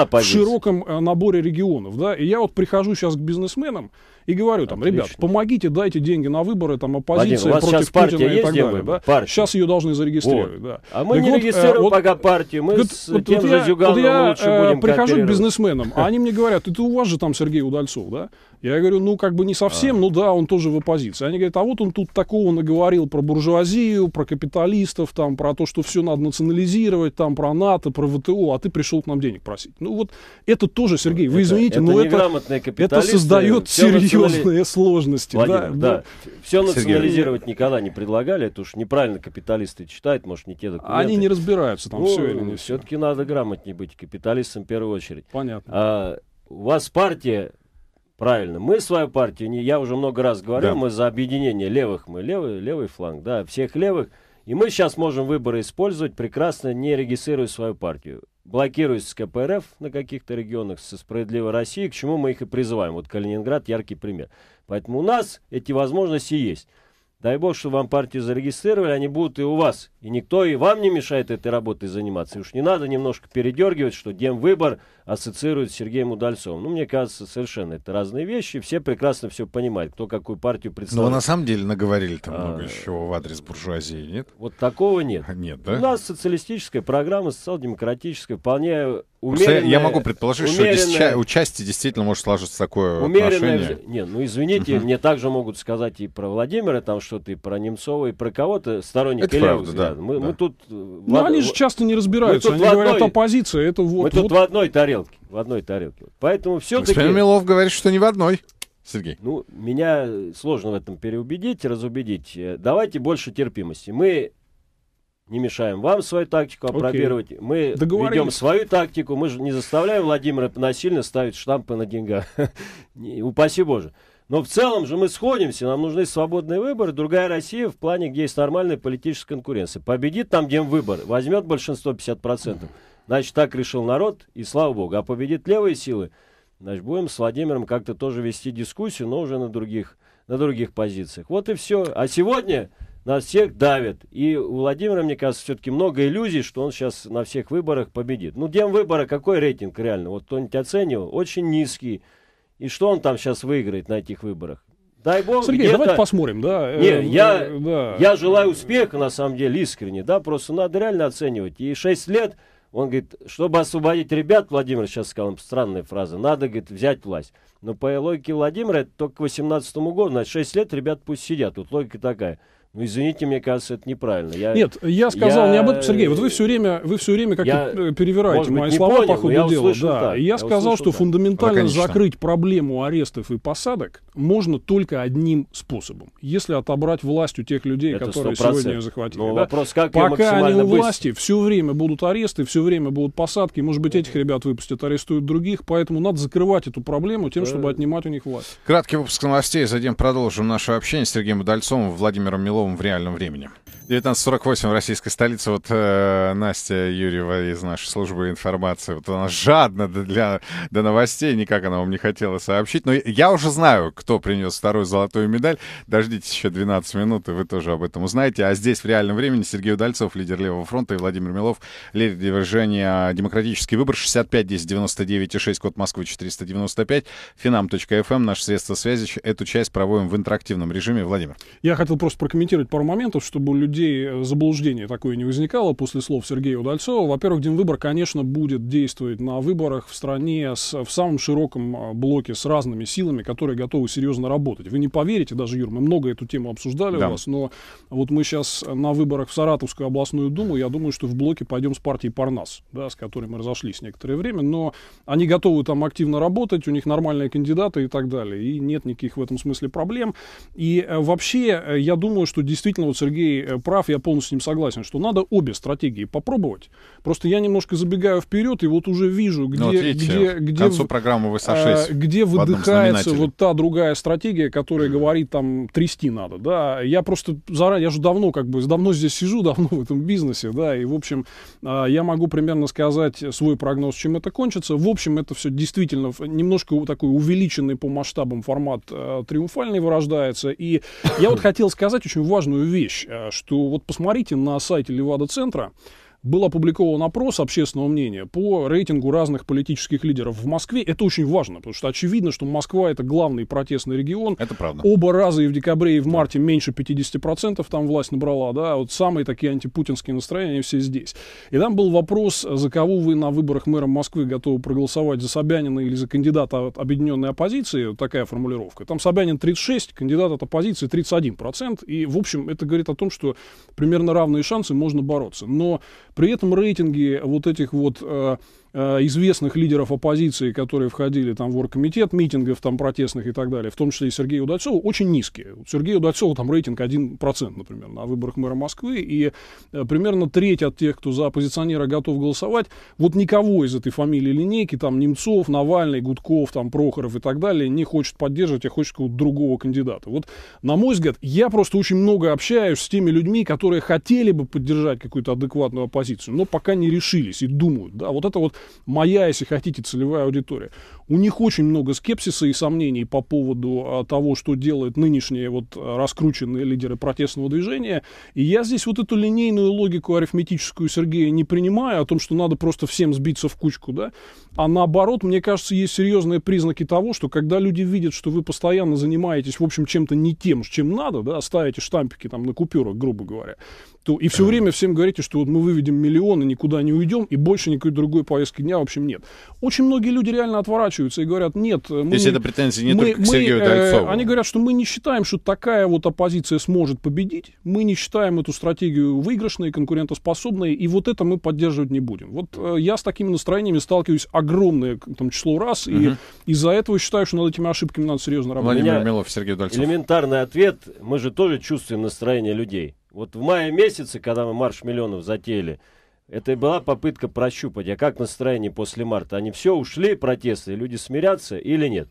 э, в широком э, наборе регионов, да, и я вот прихожу сейчас к бизнесменам, и говорю там, Отлично. ребят, помогите, дайте деньги на выборы, там, оппозиция Владимир, против Путина и так далее. Да? Партия. Сейчас ее должны зарегистрировать. Вот. Да. А мы так не вот, э, регистрируем вот, пока партию, мы вот, с вот, тем вот же я, Зюгановым вот я, лучше будем э, прихожу к бизнесменам, а они мне говорят, это у вас же там Сергей Удальцов, да? Я говорю, ну, как бы не совсем, а. ну да, он тоже в оппозиции. Они говорят, а вот он тут такого наговорил про буржуазию, про капиталистов, там, про то, что все надо национализировать, там, про НАТО, про ВТО, а ты пришел к нам денег просить. Ну, вот это тоже, Сергей, это, вы извините, это но это, это создает серьезные национали... сложности. Владимир, да, да. Ну... Все национализировать Сергей. никогда не предлагали, это уж неправильно капиталисты читают, может, не те документы. Они не разбираются там ну, все или не все. Все-таки надо грамотнее быть капиталистом в первую очередь. Понятно. А, у вас партия Правильно. Мы свою партию, не, я уже много раз говорил, да. мы за объединение левых, мы левый, левый фланг, да, всех левых. И мы сейчас можем выборы использовать, прекрасно не регистрируя свою партию. Блокируясь с КПРФ на каких-то регионах, со «Справедливой Россией, к чему мы их и призываем. Вот Калининград яркий пример. Поэтому у нас эти возможности есть. Дай бог, что вам партию зарегистрировали, они будут и у вас. И никто и вам не мешает этой работой заниматься. И уж не надо немножко передергивать, что Демвыбор ассоциирует с Сергеем Удальцовым. Ну, мне кажется, совершенно это разные вещи. Все прекрасно все понимают, кто какую партию представляет. Но на самом деле наговорили там а... много чего в адрес буржуазии, нет? Вот такого нет. Нет, да? У нас социалистическая программа, социал-демократическая, вполне Умеренное, я могу предположить, что десча, у части действительно может сложиться такое умеренное, отношение. Не, ну извините, мне также могут сказать и про Владимира, там что-то, и про Немцова, и про кого-то, сторонник это правда, да, мы, да. мы тут... Э, ну в... они же часто не разбираются, они говорят, одной, оппозиция, это вот... Мы тут в одной тарелке, в одной тарелке. Поэтому все-таки... Господин Милов говорит, что не в одной. Сергей. Ну, меня сложно в этом переубедить, разубедить. Э, давайте больше терпимости. Мы не мешаем вам свою тактику опробировать. Okay. Мы ведем свою тактику, мы же не заставляем Владимира насильно ставить штампы на деньгах. Упаси Боже. Но в целом же мы сходимся, нам нужны свободные выборы. Другая Россия в плане, где есть нормальная политическая конкуренция. Победит там, где выбор, возьмет большинство 50%. Значит, так решил народ, и слава богу. А победит левые силы, значит, будем с Владимиром как-то тоже вести дискуссию, но уже на других, на других позициях. Вот и все. А сегодня нас всех давит. И у Владимира, мне кажется, все-таки много иллюзий, что он сейчас на всех выборах победит. Ну, дем выбора какой рейтинг реально? Вот кто-нибудь оценил? Очень низкий. И что он там сейчас выиграет на этих выборах? Дай бог, Сергей, давайте посмотрим, да. Не, э, я, э, да. я желаю успеха, на самом деле, искренне, да, просто надо реально оценивать. И 6 лет, он говорит, чтобы освободить ребят, Владимир сейчас сказал, странная фраза, надо, говорит, взять власть. Но по логике Владимира, это только к 18 году, значит, 6 лет ребят пусть сидят, тут логика такая – ну, извините, мне кажется, это неправильно. Я, Нет, я сказал я... не об этом, Сергей. Вот вы э, все время, вы все время как-то я... Э, перевираете быть, мои слова понял, по ходу дела. Да. Так. Я, я сказал, что так. фундаментально ну, закрыть проблему арестов и посадок можно только одним способом. Если отобрать власть у тех людей, Это которые 100%. сегодня ее захватили. Ну, да? вопрос, как Пока они у власти, быстро? все время будут аресты, все время будут посадки. Может быть, этих ребят выпустят, арестуют других. Поэтому надо закрывать эту проблему тем, чтобы отнимать у них власть. Краткий выпуск новостей. Затем продолжим наше общение с Сергеем Удальцовым и Владимиром Миловым в реальном времени. 19.48 в российской столице. Вот э, Настя Юрьева из нашей службы информации, вот она жадна для, для, до новостей, никак она вам не хотела сообщить. Но я уже знаю, кто принес вторую золотую медаль. Дождитесь еще 12 минут, и вы тоже об этом узнаете. А здесь в реальном времени Сергей Удальцов, лидер Левого фронта, и Владимир Милов, лидер движения «Демократический выбор» 65 10 99 и 6, код Москвы 495, finam.fm, эм, наше средство связи. Эту часть проводим в интерактивном режиме. Владимир. Я хотел просто прокомментировать пару моментов, чтобы людей э, заблуждение такое не возникало после слов Сергея Удальцова. Во-первых, Демвыбор, конечно, будет действовать на выборах в стране с, в самом широком а, блоке с разными силами, которые готовы серьезно работать. Вы не поверите, даже, Юр, мы много эту тему обсуждали да. у вас, но вот мы сейчас на выборах в Саратовскую областную думу, я думаю, что в блоке пойдем с партией Парнас, да, с которой мы разошлись некоторое время, но они готовы там активно работать, у них нормальные кандидаты и так далее, и нет никаких в этом смысле проблем. И э, вообще, э, я думаю, что действительно вот Сергей Э, прав, я полностью с ним согласен, что надо обе стратегии попробовать. Просто я немножко забегаю вперед и вот уже вижу, где, ну, вот видите, где, где, программы вы э, сошлись а, где выдыхается вот та другая стратегия, которая говорит там трясти надо, да. Я просто заранее, я же давно как бы давно здесь сижу, давно в этом бизнесе, да, и в общем э, я могу примерно сказать свой прогноз, чем это кончится. В общем, это все действительно немножко такой увеличенный по масштабам формат триумфальный вырождается. И я вот хотел сказать очень важную вещь, что вот посмотрите на сайте Левада-центра, был опубликован опрос общественного мнения по рейтингу разных политических лидеров в Москве. Это очень важно, потому что очевидно, что Москва это главный протестный регион. Это правда. Оба раза и в декабре, и в марте меньше 50% там власть набрала, да, а вот самые такие антипутинские настроения все здесь. И там был вопрос, за кого вы на выборах мэра Москвы готовы проголосовать, за Собянина или за кандидата от объединенной оппозиции, вот такая формулировка. Там Собянин 36, кандидат от оппозиции 31%, и, в общем, это говорит о том, что примерно равные шансы можно бороться. Но при этом рейтинги вот этих вот э, Э, известных лидеров оппозиции, которые входили там, в оргкомитет, митингов там, протестных и так далее, в том числе и Сергея Удальцова, очень низкие. У Сергея Удальцова там рейтинг 1%, например, на выборах мэра Москвы, и э, примерно треть от тех, кто за оппозиционера готов голосовать, вот никого из этой фамилии линейки, там Немцов, Навальный, Гудков, там Прохоров и так далее, не хочет поддерживать, а хочет какого-то другого кандидата. Вот, на мой взгляд, я просто очень много общаюсь с теми людьми, которые хотели бы поддержать какую-то адекватную оппозицию, но пока не решились и думают. Да, вот это вот моя, если хотите, целевая аудитория. У них очень много скепсиса и сомнений по поводу а, того, что делают нынешние вот а, раскрученные лидеры протестного движения. И я здесь вот эту линейную логику арифметическую Сергея не принимаю, о том, что надо просто всем сбиться в кучку, да. А наоборот, мне кажется, есть серьезные признаки того, что когда люди видят, что вы постоянно занимаетесь, в общем, чем-то не тем, чем надо, да, ставите штампики там на купюрах, грубо говоря, то и все время всем говорите, что вот мы выведем миллионы, никуда не уйдем, и больше никакой другой повестки дня, в общем, нет. Очень многие люди реально отворачиваются и говорят, нет. Э, мы, То это претензии не мы, только к Сергею э, Дальцову. Они говорят, что мы не считаем, что такая вот оппозиция сможет победить, мы не считаем эту стратегию выигрышной, конкурентоспособной, и вот это мы поддерживать не будем. Вот э, я с такими настроениями сталкиваюсь огромное там, число раз, угу. и из-за этого считаю, что над этими ошибками надо серьезно работать. Владимир Милов, Сергей Дальцов. Элементарный ответ, мы же тоже чувствуем настроение людей. Вот в мае месяце, когда мы марш миллионов затеяли, это и была попытка прощупать, а как настроение после марта? Они все ушли, протесты, люди смирятся или нет?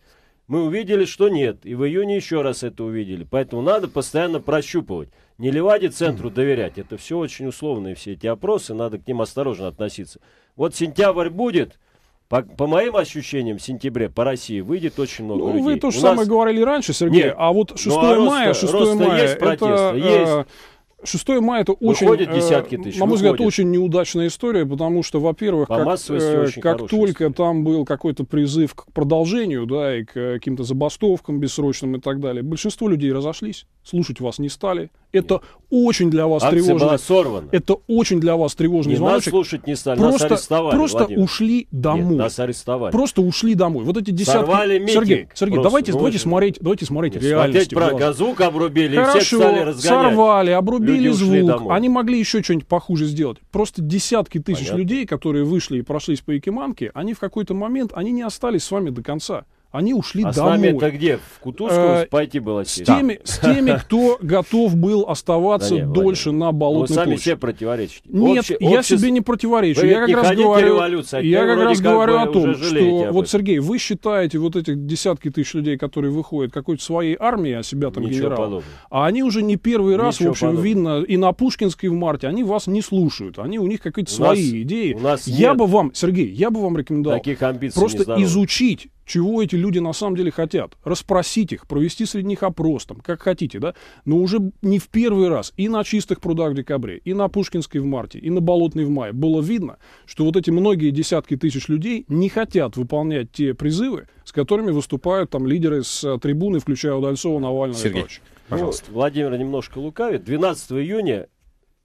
Мы увидели, что нет, и в июне еще раз это увидели. Поэтому надо постоянно прощупывать. Не Леваде центру доверять. Это все очень условные все эти опросы, надо к ним осторожно относиться. Вот сентябрь будет, по, по моим ощущениям, в сентябре по России выйдет очень много ну, людей. Вы то же У самое нас... говорили раньше, Сергей. Нет, а вот 6 ну, а мая, 6 мая, есть это, протесты, э, 6 мая это очень, выходят э, десятки тысяч, на мой выходит. взгляд, очень неудачная история, потому что, во-первых, По как, э, как только история. там был какой-то призыв к продолжению, да, и к каким-то забастовкам бессрочным и так далее, большинство людей разошлись, слушать вас не стали. Это Нет. очень для вас Акция тревожный. Была сорвана. Это очень для вас тревожный не звоночек. Нас слушать не стали, просто, нас арестовали. Просто Владимир. ушли домой. Нет, нас арестовали. Просто ушли домой. Вот эти десятки. Сорвали митинг. Сергей, Сергей, давайте, давайте смотреть, давайте смотреть реальность. Опять про газук обрубили, Хорошо, и все стали разгонять. сорвали, обрубили убили звук, домой. они могли еще что-нибудь похуже сделать. Просто десятки тысяч Понятно. людей, которые вышли и прошлись по Якиманке, они в какой-то момент, они не остались с вами до конца они ушли а домой. А с нами это где? В Кутузку, э, Спайти было с теми, с теми, кто готов был оставаться да нет, дольше Владимир. на Болотной площади. Вы сами площади. себе противоречите. Нет, Обще, я обществ... себе не противоречу. Вы я как раз говорю, а я как раз как говорю о том, что... вот, Сергей, вы считаете вот этих десятки тысяч людей, которые выходят какой-то своей армии, а себя там Ничего генерал, подобного. а они уже не первый раз, Ничего в общем, подобного. видно, и на Пушкинской в марте, они вас не слушают, они у них какие-то свои нас, идеи. У нас я нет. бы вам, Сергей, я бы вам рекомендовал просто изучить, чего эти все-таки люди на самом деле хотят. Расспросить их, провести среди них опрос, там, как хотите, да, но уже не в первый раз и на чистых прудах в декабре, и на Пушкинской в марте, и на Болотной в мае было видно, что вот эти многие десятки тысяч людей не хотят выполнять те призывы, с которыми выступают там лидеры с э, трибуны, включая Удальцова, Навального Сергей, и прочее. Пожалуйста. Ну, Владимир немножко лукавит. 12 июня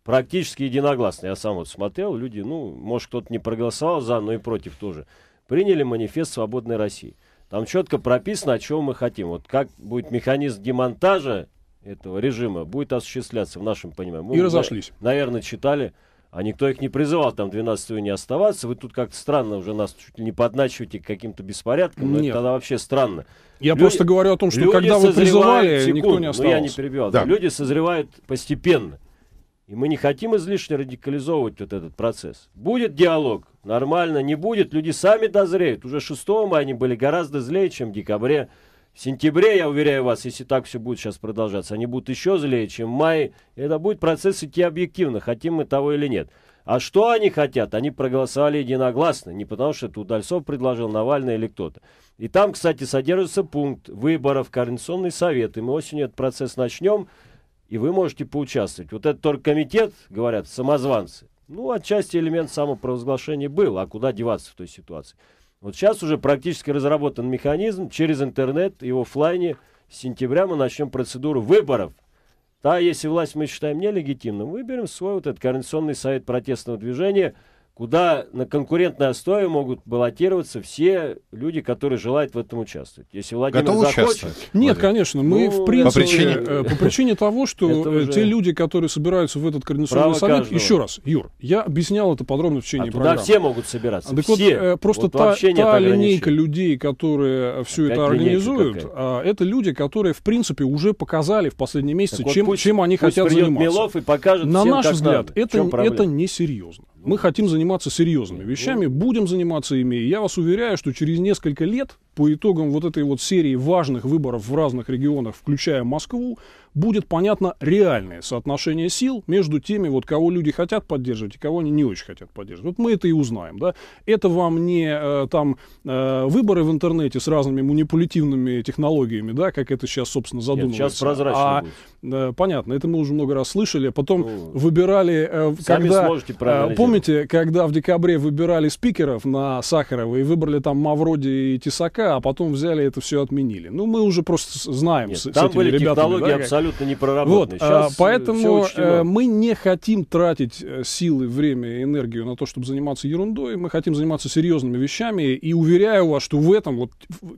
практически единогласно. Я сам вот смотрел, люди, ну, может, кто-то не проголосовал за, но и против тоже. Приняли манифест «Свободной России». Там четко прописано, о чем мы хотим. Вот как будет механизм демонтажа этого режима будет осуществляться в нашем понимании. Мы, и разошлись. Наверное, читали, а никто их не призывал там 12 июня оставаться. Вы тут как-то странно уже нас чуть ли не подначиваете к каким-то беспорядкам, но Нет. это тогда вообще странно. Я люди, просто говорю о том, что когда вы призывали, секунду, никто не оставался. я не перебивал. Да. Люди созревают постепенно. И мы не хотим излишне радикализовывать вот этот процесс. Будет диалог, нормально, не будет, люди сами дозреют. Уже 6 мая они были гораздо злее, чем в декабре. В сентябре, я уверяю вас, если так все будет сейчас продолжаться, они будут еще злее, чем в мае. Это будет процесс идти объективно, хотим мы того или нет. А что они хотят? Они проголосовали единогласно, не потому что это Удальцов предложил, Навальный или кто-то. И там, кстати, содержится пункт выборов в Координационный совет, и мы осенью этот процесс начнем и вы можете поучаствовать. Вот это только комитет, говорят, самозванцы. Ну, отчасти элемент самопровозглашения был, а куда деваться в той ситуации? Вот сейчас уже практически разработан механизм через интернет и в офлайне. С сентября мы начнем процедуру выборов. Да, если власть мы считаем нелегитимным, выберем свой вот этот Координационный совет протестного движения – куда на конкурентной основе могут баллотироваться все люди, которые желают в этом участвовать. Если Владимир Готовы захочет... Участвовать? Нет, Владимир. конечно, мы ну, в принципе... По причине, э, по причине того, что уже... Э, те люди, которые собираются в этот координационный Право совет... Каждого. Еще раз, Юр, я объяснял это подробно в течение а программы. Да, все могут собираться, так все. Вот, э, просто вот та, та линейка людей, которые э, все Опять это организуют, а, это люди, которые, в принципе, уже показали в последние месяцы, чем, вот пусть, чем они пусть хотят заниматься. Милов и покажет На всем, наш взгляд, надо. это, это несерьезно. Мы хотим заниматься серьезными вещами, ну. будем заниматься ими. И я вас уверяю, что через несколько лет по итогам вот этой вот серии важных выборов в разных регионах, включая Москву, будет понятно реальное соотношение сил между теми, вот, кого люди хотят поддерживать и кого они не очень хотят поддерживать. Вот мы это и узнаем. Да? Это вам не э, там э, выборы в интернете с разными манипулятивными технологиями, да, как это сейчас, собственно, задумывается. Нет, сейчас прозрачно а, будет. Э, понятно, это мы уже много раз слышали. А потом ну, выбирали... сами когда, сможете Помните, когда в декабре выбирали спикеров на Сахарова и выбрали там Мавроди и Тесака, дурака, а потом взяли это все отменили. Ну, мы уже просто знаем Нет, с, там с этими были ребятами. технологии да, абсолютно не проработаны. Вот, Сейчас а, поэтому э, мы не хотим тратить э, силы, время и энергию на то, чтобы заниматься ерундой. Мы хотим заниматься серьезными вещами. И уверяю вас, что в этом, вот,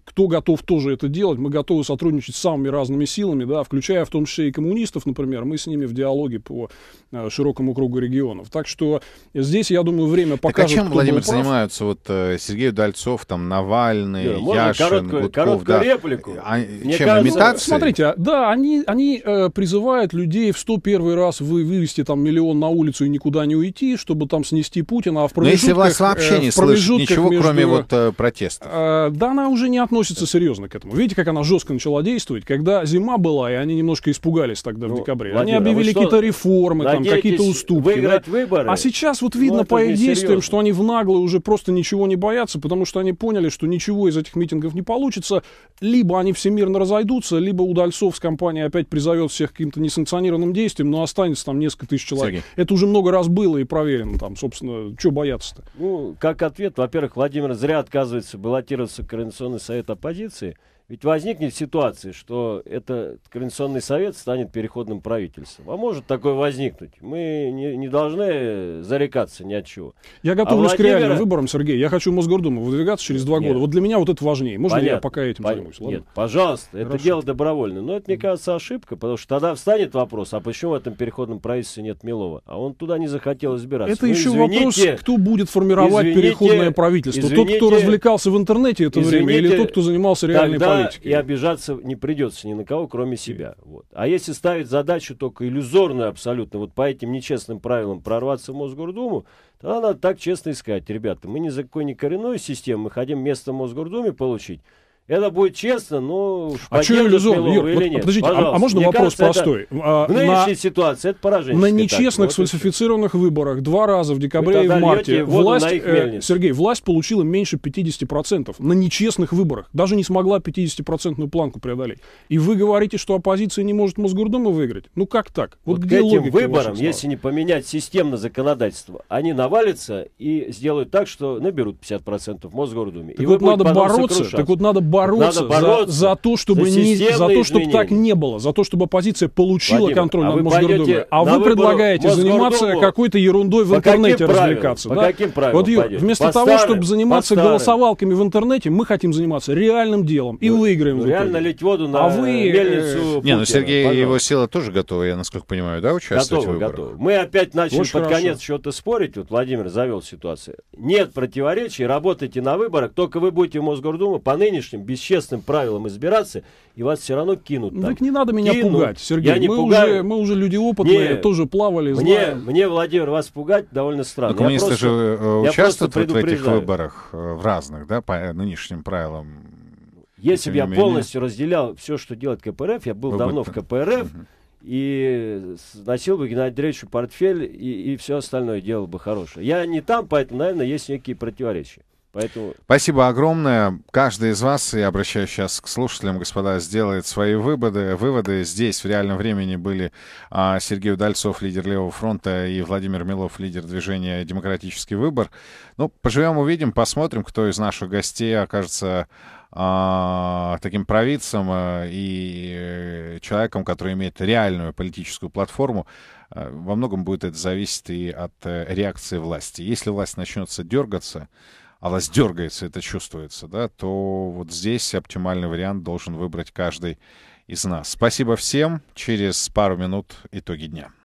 кто готов тоже это делать, мы готовы сотрудничать с самыми разными силами, да, включая в том числе и коммунистов, например. Мы с ними в диалоге по э, широкому кругу регионов. Так что здесь, я думаю, время покажет, так а чем, Владимир, занимаются вот Сергей Дальцов, там, Навальный, можно Яшин, короткую, Гудков, короткую да. реплику? Э, а, Мне чем, кажется... Смотрите, а, да, они, они э, призывают людей в 101 раз вы вывести там миллион на улицу и никуда не уйти, чтобы там снести Путина, а в промежутках... Но если власть вообще э, не слышит ничего, между... кроме вот э, протестов. Э, да, она уже не относится серьезно к этому. Видите, как она жестко начала действовать? Когда зима была, и они немножко испугались тогда ну, в декабре. Владимир, они а объявили а какие-то реформы, там какие-то уступки. Выиграть да? выборы? А сейчас вот видно ну, по их действиям, что они в наглую уже просто ничего не боятся, потому что они поняли, что ничего из этих митингов не получится. Либо они всемирно разойдутся, либо Удальцов с компанией опять призовет всех к каким-то несанкционированным действиям, но останется там несколько тысяч человек. Сергей. Это уже много раз было и проверено там, собственно, что бояться-то? Ну, как ответ, во-первых, Владимир зря отказывается баллотироваться в Координационный совет оппозиции – ведь возникнет ситуация, что этот Координационный совет станет переходным правительством. А может такое возникнуть. Мы не, не должны зарекаться ни от чего. Я а готовлюсь а Владимира... к реальным выборам, Сергей. Я хочу в Мосгордуму выдвигаться через два Нет. года. Вот для меня вот это важнее. Можно Понятно. я пока этим займусь? Ладно? Нет, пожалуйста. Хорошо. Это дело добровольное, Но это, мне кажется, ошибка, потому что тогда встанет вопрос, а почему в этом переходном правительстве нет Милова? А он туда не захотел избираться. Это ну, еще извините, вопрос, кто будет формировать извините, переходное правительство. Извините, тот, кто развлекался в интернете это извините, время, или тот, кто занимался реальной тогда тогда и обижаться не придется ни на кого, кроме себя. Вот. А если ставить задачу только иллюзорную абсолютно, вот по этим нечестным правилам прорваться в Мосгордуму, тогда надо так честно искать. Ребята, мы ни за какой не коренную систему, мы хотим место в Мосгордуме получить, это будет честно, но а что реализован, Юр, или вот, нет. Подождите, а, а можно Мне вопрос кажется, простой? Это, а, в нынешней на, ситуации это поражение. На нечестных так, сфальсифицированных вот выборах два раза в декабре и в марте власть, э, Сергей, власть получила меньше 50% на нечестных выборах. Даже не смогла 50% планку преодолеть. И вы говорите, что оппозиция не может мосгордуму выиграть? Ну как так? Вот, вот где к этим логика выборам, если не поменять системно законодательство, они навалятся и сделают так, что наберут 50% в Мосгордуме. Так и вот надо бороться, так вот надо бороться бороться, надо бороться за, за то, чтобы, за, не, за то, чтобы так не было, за то, чтобы оппозиция получила Владимир, контроль а над Мосгордумой. А вы предлагаете заниматься какой-то ерундой в интернете развлекаться. По да? каким правилам вот, Юр, вместо Поставим, того, чтобы заниматься поставим. голосовалками в интернете, мы хотим заниматься реальным делом и ну, выиграем. Ну, реально лить воду на а вы... Э, мельницу Не, ну Сергей пожалуйста. его сила тоже готова, я насколько понимаю, да, участвовать готовы, в выборах? Готовы. Мы опять начали Очень под хорошо. конец что-то спорить. Вот Владимир завел ситуацию. Нет противоречий, работайте на выборах, только вы будете в Мосгордуму по нынешним бесчестным правилам избираться, и вас все равно кинут. Ну там. Так не надо меня кинут. пугать, Сергей. Я не мы, пугаю. Уже, мы уже люди опытные, не, тоже плавали. Мне, мне, Владимир, вас пугать довольно странно. Но коммунисты просто, же э, участвуют в этих выборах, э, в разных, да, по нынешним правилам. Если бы я менее... полностью разделял все, что делает КПРФ, я был Вы давно бы... в КПРФ, угу и носил бы Геннадию Андреевичу портфель и, и все остальное делал бы хорошее. Я не там, поэтому, наверное, есть некие противоречия. Поэтому... Спасибо огромное. Каждый из вас, я обращаюсь сейчас к слушателям, господа, сделает свои выводы. Выводы здесь в реальном времени были а, Сергей Удальцов, лидер Левого фронта, и Владимир Милов, лидер движения «Демократический выбор». Ну, поживем, увидим, посмотрим, кто из наших гостей окажется а, таким провидцем э, и э, человеком, который имеет реальную политическую платформу э, во многом будет это зависеть и от реакции власти. Если власть начнется дергаться, а вас дергается, это чувствуется, да, то вот здесь оптимальный вариант должен выбрать каждый из нас. Спасибо всем. Через пару минут итоги дня.